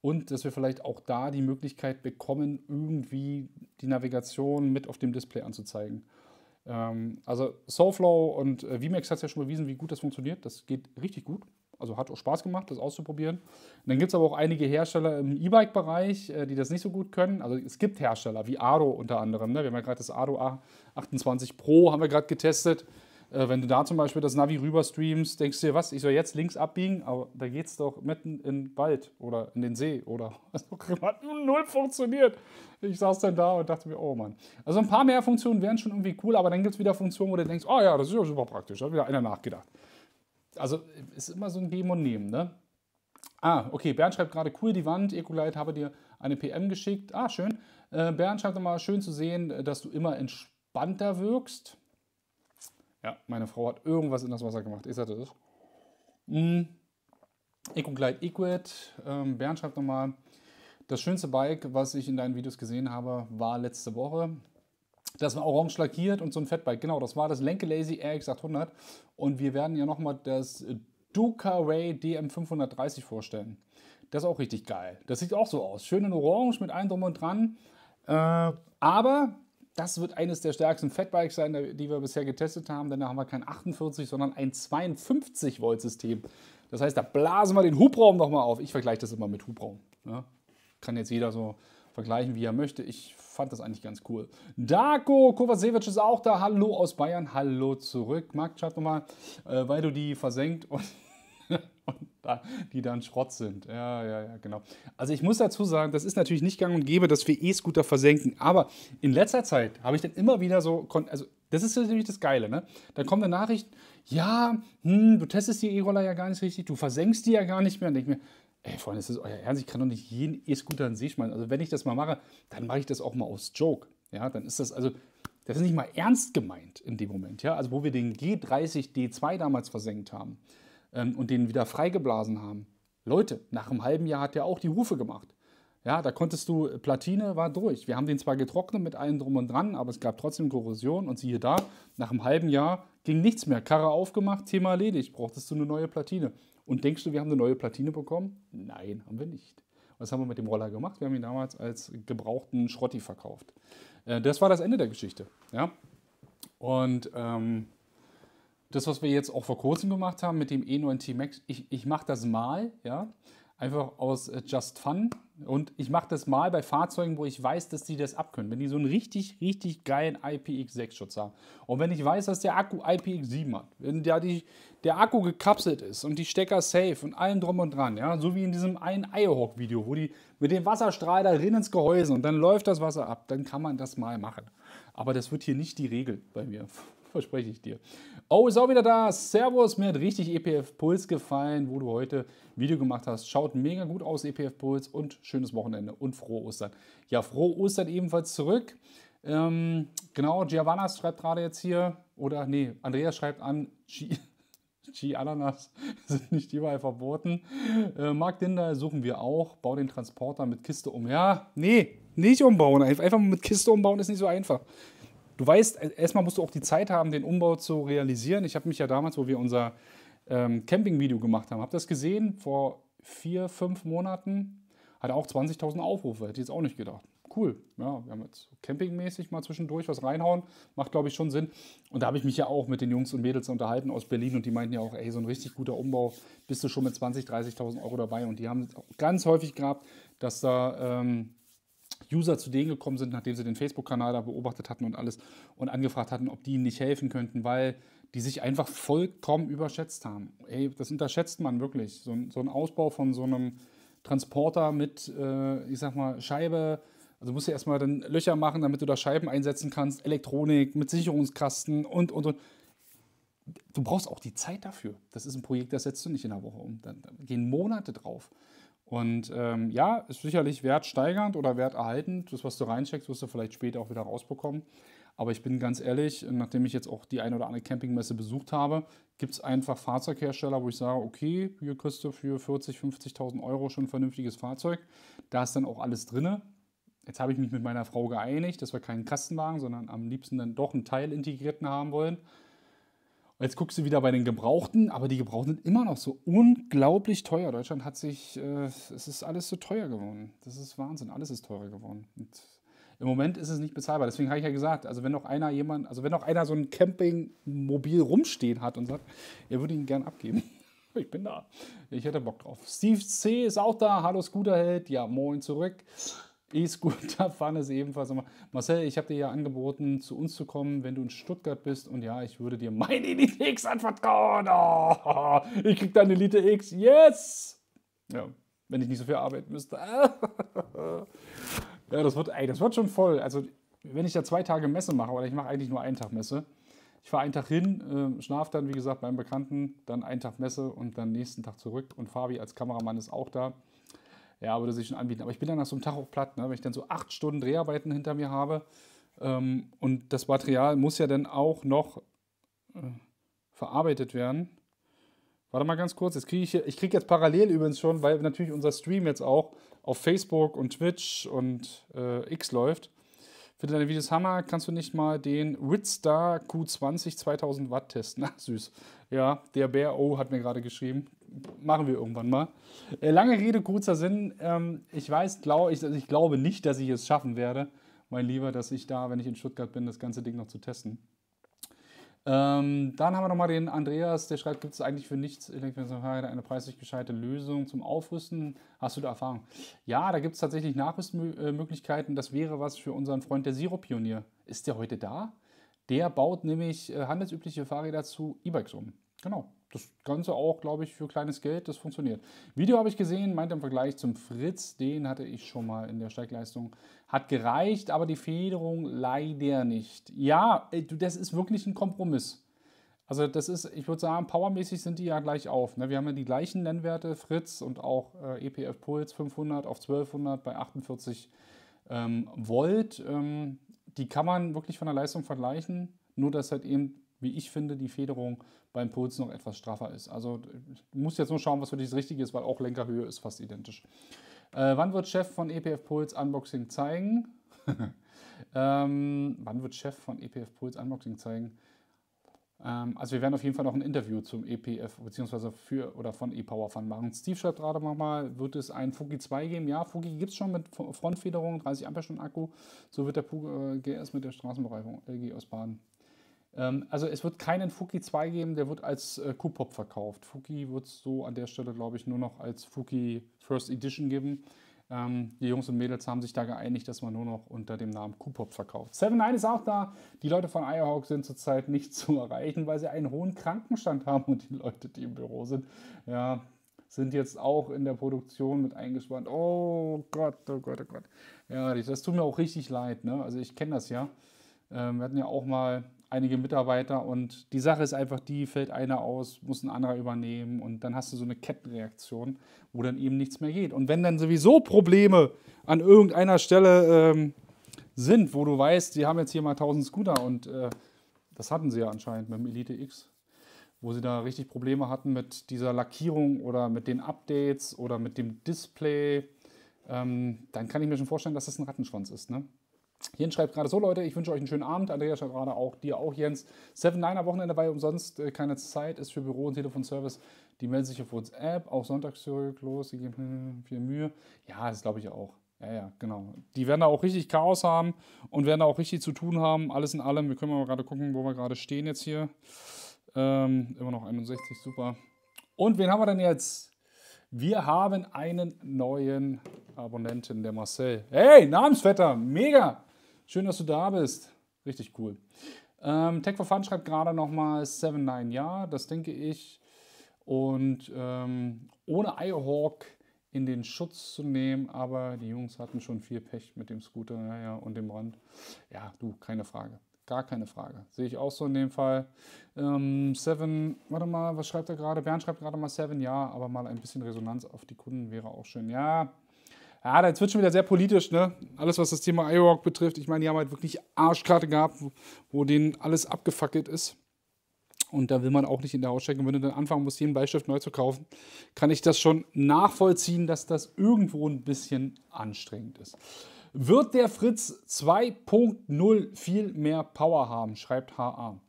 und dass wir vielleicht auch da die Möglichkeit bekommen, irgendwie die Navigation mit auf dem Display anzuzeigen. Ähm, also SoFlow und äh, VMAX hat es ja schon bewiesen, wie gut das funktioniert. Das geht richtig gut. Also hat auch Spaß gemacht, das auszuprobieren. Und dann gibt es aber auch einige Hersteller im E-Bike-Bereich, äh, die das nicht so gut können. Also es gibt Hersteller wie Aro unter anderem. Ne? Wir haben ja gerade das Aro A28 Pro, haben wir gerade getestet. Äh, wenn du da zum Beispiel das Navi rüber streamst, denkst du dir, was, ich soll jetzt links abbiegen, aber da geht es doch mitten in den Wald oder in den See oder hat auch Null funktioniert. Ich saß dann da und dachte mir, oh Mann. Also ein paar mehr Funktionen wären schon irgendwie cool, aber dann gibt es wieder Funktionen, wo du denkst, oh ja, das ist ja super praktisch. Da hat wieder einer nachgedacht. Also ist immer so ein Geben und Nehmen, ne? Ah, okay, Bernd schreibt gerade cool die Wand. Ecolite habe dir eine PM geschickt. Ah, schön. Äh, Bernd schreibt nochmal, schön zu sehen, dass du immer entspannter wirkst. Ja, meine Frau hat irgendwas in das Wasser gemacht. Ich sagte das. Mhm. EcoGlide Equid. Ähm, Bernd schreibt nochmal, das schönste Bike, was ich in deinen Videos gesehen habe, war letzte Woche. Das war orange lackiert und so ein Fatbike. Genau, das war das Lenke Lazy RX 800. Und wir werden ja nochmal das Duca Ray DM530 vorstellen. Das ist auch richtig geil. Das sieht auch so aus. Schön in orange mit allem drum und dran. Äh, aber das wird eines der stärksten Fatbikes sein, die wir bisher getestet haben, denn da haben wir kein 48, sondern ein 52 Volt System. Das heißt, da blasen wir den Hubraum nochmal auf. Ich vergleiche das immer mit Hubraum. Ja? Ne? Kann jetzt jeder so vergleichen, wie er möchte. Ich fand das eigentlich ganz cool. Darko Kovacevic ist auch da. Hallo aus Bayern. Hallo zurück. Marc, schreib nochmal, äh, weil du die versenkt und die dann Schrott sind. Ja, ja, ja, genau. Also ich muss dazu sagen, das ist natürlich nicht gang und gäbe, dass wir E-Scooter eh versenken, aber in letzter Zeit habe ich dann immer wieder so, also das ist natürlich das Geile, ne? Dann kommt eine Nachricht, ja, hm, du testest die E-Roller ja gar nicht richtig, du versenkst die ja gar nicht mehr. Und denke mir, ey Freunde, ist das euer Ernst? Ich kann doch nicht jeden E-Scooter in den See Also wenn ich das mal mache, dann mache ich das auch mal aus Joke. Ja, dann ist das, also das ist nicht mal ernst gemeint in dem Moment, ja? Also wo wir den G30 D2 damals versenkt haben ähm, und den wieder freigeblasen haben. Leute, nach einem halben Jahr hat er auch die Hufe gemacht. Ja, da konntest du, äh, Platine war durch. Wir haben den zwar getrocknet mit allem drum und dran, aber es gab trotzdem Korrosion und siehe da, nach einem halben Jahr ging nichts mehr. Karre aufgemacht, Thema erledigt, brauchtest du eine neue Platine. Und denkst du, wir haben eine neue Platine bekommen? Nein, haben wir nicht. Was haben wir mit dem Roller gemacht? Wir haben ihn damals als gebrauchten Schrotti verkauft. Äh, das war das Ende der Geschichte. Ja? Und ähm, das, was wir jetzt auch vor kurzem gemacht haben mit dem E9T Max, ich, ich mache das mal, ja, einfach aus äh, Just Fun. Und ich mache das mal bei Fahrzeugen, wo ich weiß, dass die das abkönnen. Wenn die so einen richtig, richtig geilen IPX6-Schutz haben. Und wenn ich weiß, dass der Akku IPX7 hat, wenn der, die, der Akku gekapselt ist und die Stecker safe und allem drum und dran, ja, so wie in diesem einen Eierhawk-Video, wo die mit dem Wasserstrahl da drin ins Gehäuse und dann läuft das Wasser ab, dann kann man das mal machen. Aber das wird hier nicht die Regel bei mir verspreche ich dir. Oh, ist auch wieder da. Servus, mir hat richtig EPF Puls gefallen, wo du heute Video gemacht hast. Schaut mega gut aus, EPF Puls. Und schönes Wochenende und frohe Ostern. Ja, frohe Ostern ebenfalls zurück. Ähm, genau, Giovannas schreibt gerade jetzt hier, oder nee, Andreas schreibt an, Chi-Ananas sind nicht überall verboten. Äh, Mark Dinder suchen wir auch. Bau den Transporter mit Kiste um. Ja, nee, nicht umbauen. Einfach mit Kiste umbauen ist nicht so einfach du weißt, äh, erstmal musst du auch die Zeit haben, den Umbau zu realisieren. Ich habe mich ja damals, wo wir unser ähm, Camping-Video gemacht haben, habe das gesehen vor vier, fünf Monaten. Hat auch 20.000 Aufrufe, hätte ich jetzt auch nicht gedacht. Cool, ja, wir haben jetzt campingmäßig mal zwischendurch was reinhauen, macht glaube ich schon Sinn. Und da habe ich mich ja auch mit den Jungs und Mädels unterhalten aus Berlin und die meinten ja auch, ey, so ein richtig guter Umbau, bist du schon mit 20.000, 30.000 Euro dabei. Und die haben ganz häufig gehabt, dass da ähm, User zu denen gekommen sind, nachdem sie den Facebook-Kanal da beobachtet hatten und alles und angefragt hatten, ob die ihnen nicht helfen könnten, weil die sich einfach vollkommen überschätzt haben. Ey, das unterschätzt man wirklich. So, so ein Ausbau von so einem Transporter mit, äh, ich sag mal, Scheibe, also musst du erstmal dann Löcher machen, damit du da Scheiben einsetzen kannst, Elektronik mit Sicherungskasten und, und, und. Du brauchst auch die Zeit dafür. Das ist ein Projekt, das setzt du nicht in einer Woche um. Dann, dann gehen Monate drauf. Und ähm, ja, ist sicherlich wertsteigernd oder werterhaltend. Das, was du reinsteckst, wirst du vielleicht später auch wieder rausbekommen. Aber ich bin ganz ehrlich, nachdem ich jetzt auch die eine oder andere Campingmesse besucht habe, gibt es einfach Fahrzeughersteller, wo ich sage, okay, hier kriegst du für 40.000, 50.000 Euro schon ein vernünftiges Fahrzeug. Da ist dann auch alles drin. Jetzt habe ich mich mit meiner Frau geeinigt, dass wir keinen Kastenwagen, sondern am liebsten dann doch einen Teil integrierten haben wollen. Jetzt guckst du wieder bei den Gebrauchten, aber die Gebrauchten sind immer noch so unglaublich teuer. Deutschland hat sich, äh, es ist alles so teuer geworden. Das ist Wahnsinn, alles ist teurer geworden. Und Im Moment ist es nicht bezahlbar. Deswegen habe ich ja gesagt, also wenn noch einer jemand, also wenn noch einer so ein Campingmobil rumstehen hat und sagt, er würde ihn gern abgeben. Ich bin da. Ich hätte Bock drauf. Steve C ist auch da. Hallo Scooterheld. Ja, moin zurück. E-Scooter-Fun es ebenfalls nochmal. Marcel, ich habe dir ja angeboten, zu uns zu kommen, wenn du in Stuttgart bist. Und ja, ich würde dir mein Elite X anvertrauen. Oh, ich krieg deine Elite X. Yes! Ja, wenn ich nicht so viel arbeiten müsste. ja, das wird, ey, das wird schon voll. Also, wenn ich ja zwei Tage Messe mache, oder ich mache eigentlich nur einen Tag Messe. Ich fahre einen Tag hin, äh, schlaf dann, wie gesagt, beim Bekannten, dann einen Tag Messe und dann nächsten Tag zurück. Und Fabi als Kameramann ist auch da ja, würde sich schon anbieten. Aber ich bin dann nach so einem Tag auch platt, ne? wenn ich dann so acht Stunden Dreharbeiten hinter mir habe ähm, und das Material muss ja dann auch noch äh, verarbeitet werden. Warte mal ganz kurz, jetzt kriege ich ich kriege jetzt parallel übrigens schon, weil natürlich unser Stream jetzt auch auf Facebook und Twitch und äh, X läuft. Finde deine Videos Hammer, kannst du nicht mal den Ritstar Q20 2000 Watt testen? Na, süß. Ja, der Bear O hat mir gerade geschrieben machen wir irgendwann mal. Äh, lange Rede, kurzer Sinn. Ähm, ich weiß, glaub, ich, also ich glaube nicht, dass ich es schaffen werde, mein Lieber, dass ich da, wenn ich in Stuttgart bin, das ganze Ding noch zu testen. Ähm, dann haben wir nochmal den Andreas, der schreibt, gibt es eigentlich für nichts eine preislich gescheite Lösung zum Aufrüsten? Hast du da Erfahrung? Ja, da gibt es tatsächlich Nachrüstmöglichkeiten. Das wäre was für unseren Freund, der Zero-Pionier. Ist der heute da? Der baut nämlich äh, handelsübliche Fahrräder zu E-Bikes um. Genau das Ganze auch, glaube ich, für kleines Geld, das funktioniert. Video habe ich gesehen, meint im Vergleich zum Fritz, den hatte ich schon mal in der Steigleistung, hat gereicht, aber die Federung leider nicht. Ja, äh, das ist wirklich ein Kompromiss. Also das ist, ich würde sagen, powermäßig sind die ja gleich auf. Ne? Wir haben ja die gleichen Nennwerte, Fritz und auch äh, EPF Puls 500 auf 1200 bei 48 ähm, Volt. Ähm, die kann man wirklich von der Leistung vergleichen, nur dass halt eben wie ich finde, die Federung beim Puls noch etwas straffer ist. Also du musst jetzt nur schauen, was für dich das Richtige ist, weil auch Lenkerhöhe ist fast identisch. Äh, wann wird Chef von EPF Puls Unboxing zeigen? ähm, wann wird Chef von EPF Puls Unboxing zeigen? Ähm, also wir werden auf jeden Fall noch ein Interview zum EPF bzw. für oder von ePower Fund machen. Steve schreibt gerade nochmal, wird es einen Fugi 2 geben? Ja, Fugi gibt es schon mit Frontfederung, 30 Ampere Stunden Akku. So wird der Pug äh, GS mit der Straßenbereifung LG aus Baden ähm, also es wird keinen Fuki 2 geben, der wird als äh, Q-Pop verkauft. Fuki wird es so an der Stelle, glaube ich, nur noch als Fuki First Edition geben. Ähm, die Jungs und Mädels haben sich da geeinigt, dass man nur noch unter dem Namen Q-Pop verkauft. Seven Nine ist auch da. Die Leute von Firehawk sind zurzeit nicht zu erreichen, weil sie einen hohen Krankenstand haben und die Leute, die im Büro sind, ja, sind jetzt auch in der Produktion mit eingespannt. Oh Gott, oh Gott, oh Gott. Ja, das tut mir auch richtig leid. Ne? Also ich kenne das ja. Ähm, wir hatten ja auch mal einige Mitarbeiter und die Sache ist einfach die, fällt einer aus, muss ein anderer übernehmen und dann hast du so eine Kettenreaktion, wo dann eben nichts mehr geht. Und wenn dann sowieso Probleme an irgendeiner Stelle ähm, sind, wo du weißt, die haben jetzt hier mal 1000 Scooter und äh, das hatten sie ja anscheinend mit dem Elite X, wo sie da richtig Probleme hatten mit dieser Lackierung oder mit den Updates oder mit dem Display, ähm, dann kann ich mir schon vorstellen, dass das ein Rattenschwanz ist, ne? Jens schreibt gerade so, Leute, ich wünsche euch einen schönen Abend. Andreas schreibt gerade auch, dir auch, Jens. 7-9er Wochenende war umsonst, äh, keine Zeit, ist für Büro und Telefonservice. Die melden sich auf WhatsApp, auch sonntags zurück, los, die geben viel Mühe. Ja, das glaube ich auch. Ja, ja, genau. Die werden da auch richtig Chaos haben und werden da auch richtig zu tun haben. Alles in allem, wir können mal gerade gucken, wo wir gerade stehen jetzt hier. Ähm, immer noch 61, super. Und wen haben wir denn jetzt? Wir haben einen neuen Abonnenten, der Marcel. Hey, Namensvetter, mega! Schön, dass du da bist. Richtig cool. Ähm, Tech for Fun schreibt gerade nochmal 7-9 ja, das denke ich. Und ähm, ohne Ihawk in den Schutz zu nehmen, aber die Jungs hatten schon viel Pech mit dem Scooter ja, und dem Brand. Ja, du, keine Frage. Gar keine Frage. Sehe ich auch so in dem Fall. Ähm, Seven, warte mal, was schreibt er gerade? Bernd schreibt gerade mal Seven, ja, aber mal ein bisschen Resonanz auf die Kunden wäre auch schön. Ja, ja, jetzt wird schon wieder sehr politisch, ne? Alles, was das Thema IROC betrifft. Ich meine, die haben halt wirklich Arschkarte gehabt, wo, wo denen alles abgefackelt ist. Und da will man auch nicht in der Ausstellung. Wenn du dann anfangen musst, jeden Bleistift neu zu kaufen, kann ich das schon nachvollziehen, dass das irgendwo ein bisschen anstrengend ist. Wird der Fritz 2.0 viel mehr Power haben, schreibt HA.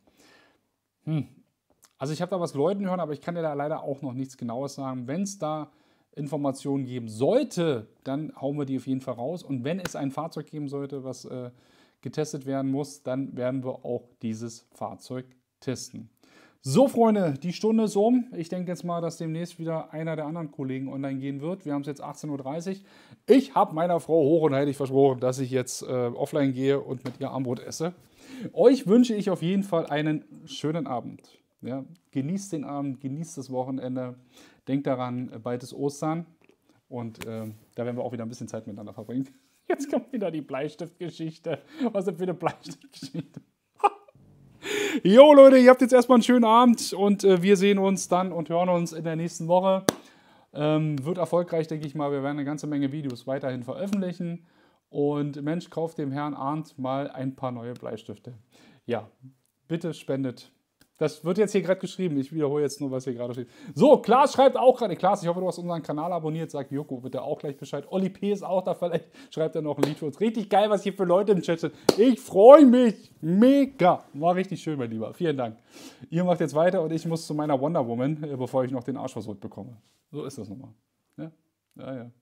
Hm. Also ich habe da was Leuten hören, aber ich kann dir da leider auch noch nichts Genaues sagen. Wenn es da Informationen geben sollte, dann hauen wir die auf jeden Fall raus. Und wenn es ein Fahrzeug geben sollte, was äh, getestet werden muss, dann werden wir auch dieses Fahrzeug testen. So, Freunde, die Stunde ist um. Ich denke jetzt mal, dass demnächst wieder einer der anderen Kollegen online gehen wird. Wir haben es jetzt 18.30 Uhr. Ich habe meiner Frau hoch und heilig versprochen, dass ich jetzt äh, offline gehe und mit ihr Armbrot esse. Euch wünsche ich auf jeden Fall einen schönen Abend. Ja, genießt den Abend, genießt das Wochenende. Denkt daran, äh, bald ist Ostern und äh, da werden wir auch wieder ein bisschen Zeit miteinander verbringen. Jetzt kommt wieder die Bleistiftgeschichte. Was ist für eine Bleistiftgeschichte? jo, Leute, ihr habt jetzt erstmal einen schönen Abend und äh, wir sehen uns dann und hören uns in der nächsten Woche. Ähm, wird erfolgreich, denke ich mal. Wir werden eine ganze Menge Videos weiterhin veröffentlichen. Und Mensch, kauft dem Herrn Arndt mal ein paar neue Bleistifte. Ja, bitte spendet das wird jetzt hier gerade geschrieben. Ich wiederhole jetzt nur, was hier gerade steht. So, Klaas schreibt auch gerade. Klaas, ich hoffe, du hast unseren Kanal abonniert. Sagt Joko wird bitte auch gleich Bescheid. Olli P. ist auch da. Vielleicht schreibt er noch ein Lied für uns. Richtig geil, was hier für Leute im Chat sind. Ich freue mich. Mega. War richtig schön, mein Lieber. Vielen Dank. Ihr macht jetzt weiter und ich muss zu meiner Wonder Woman, äh, bevor ich noch den Arsch versucht bekomme. So ist das nochmal. Ja, ja. ja.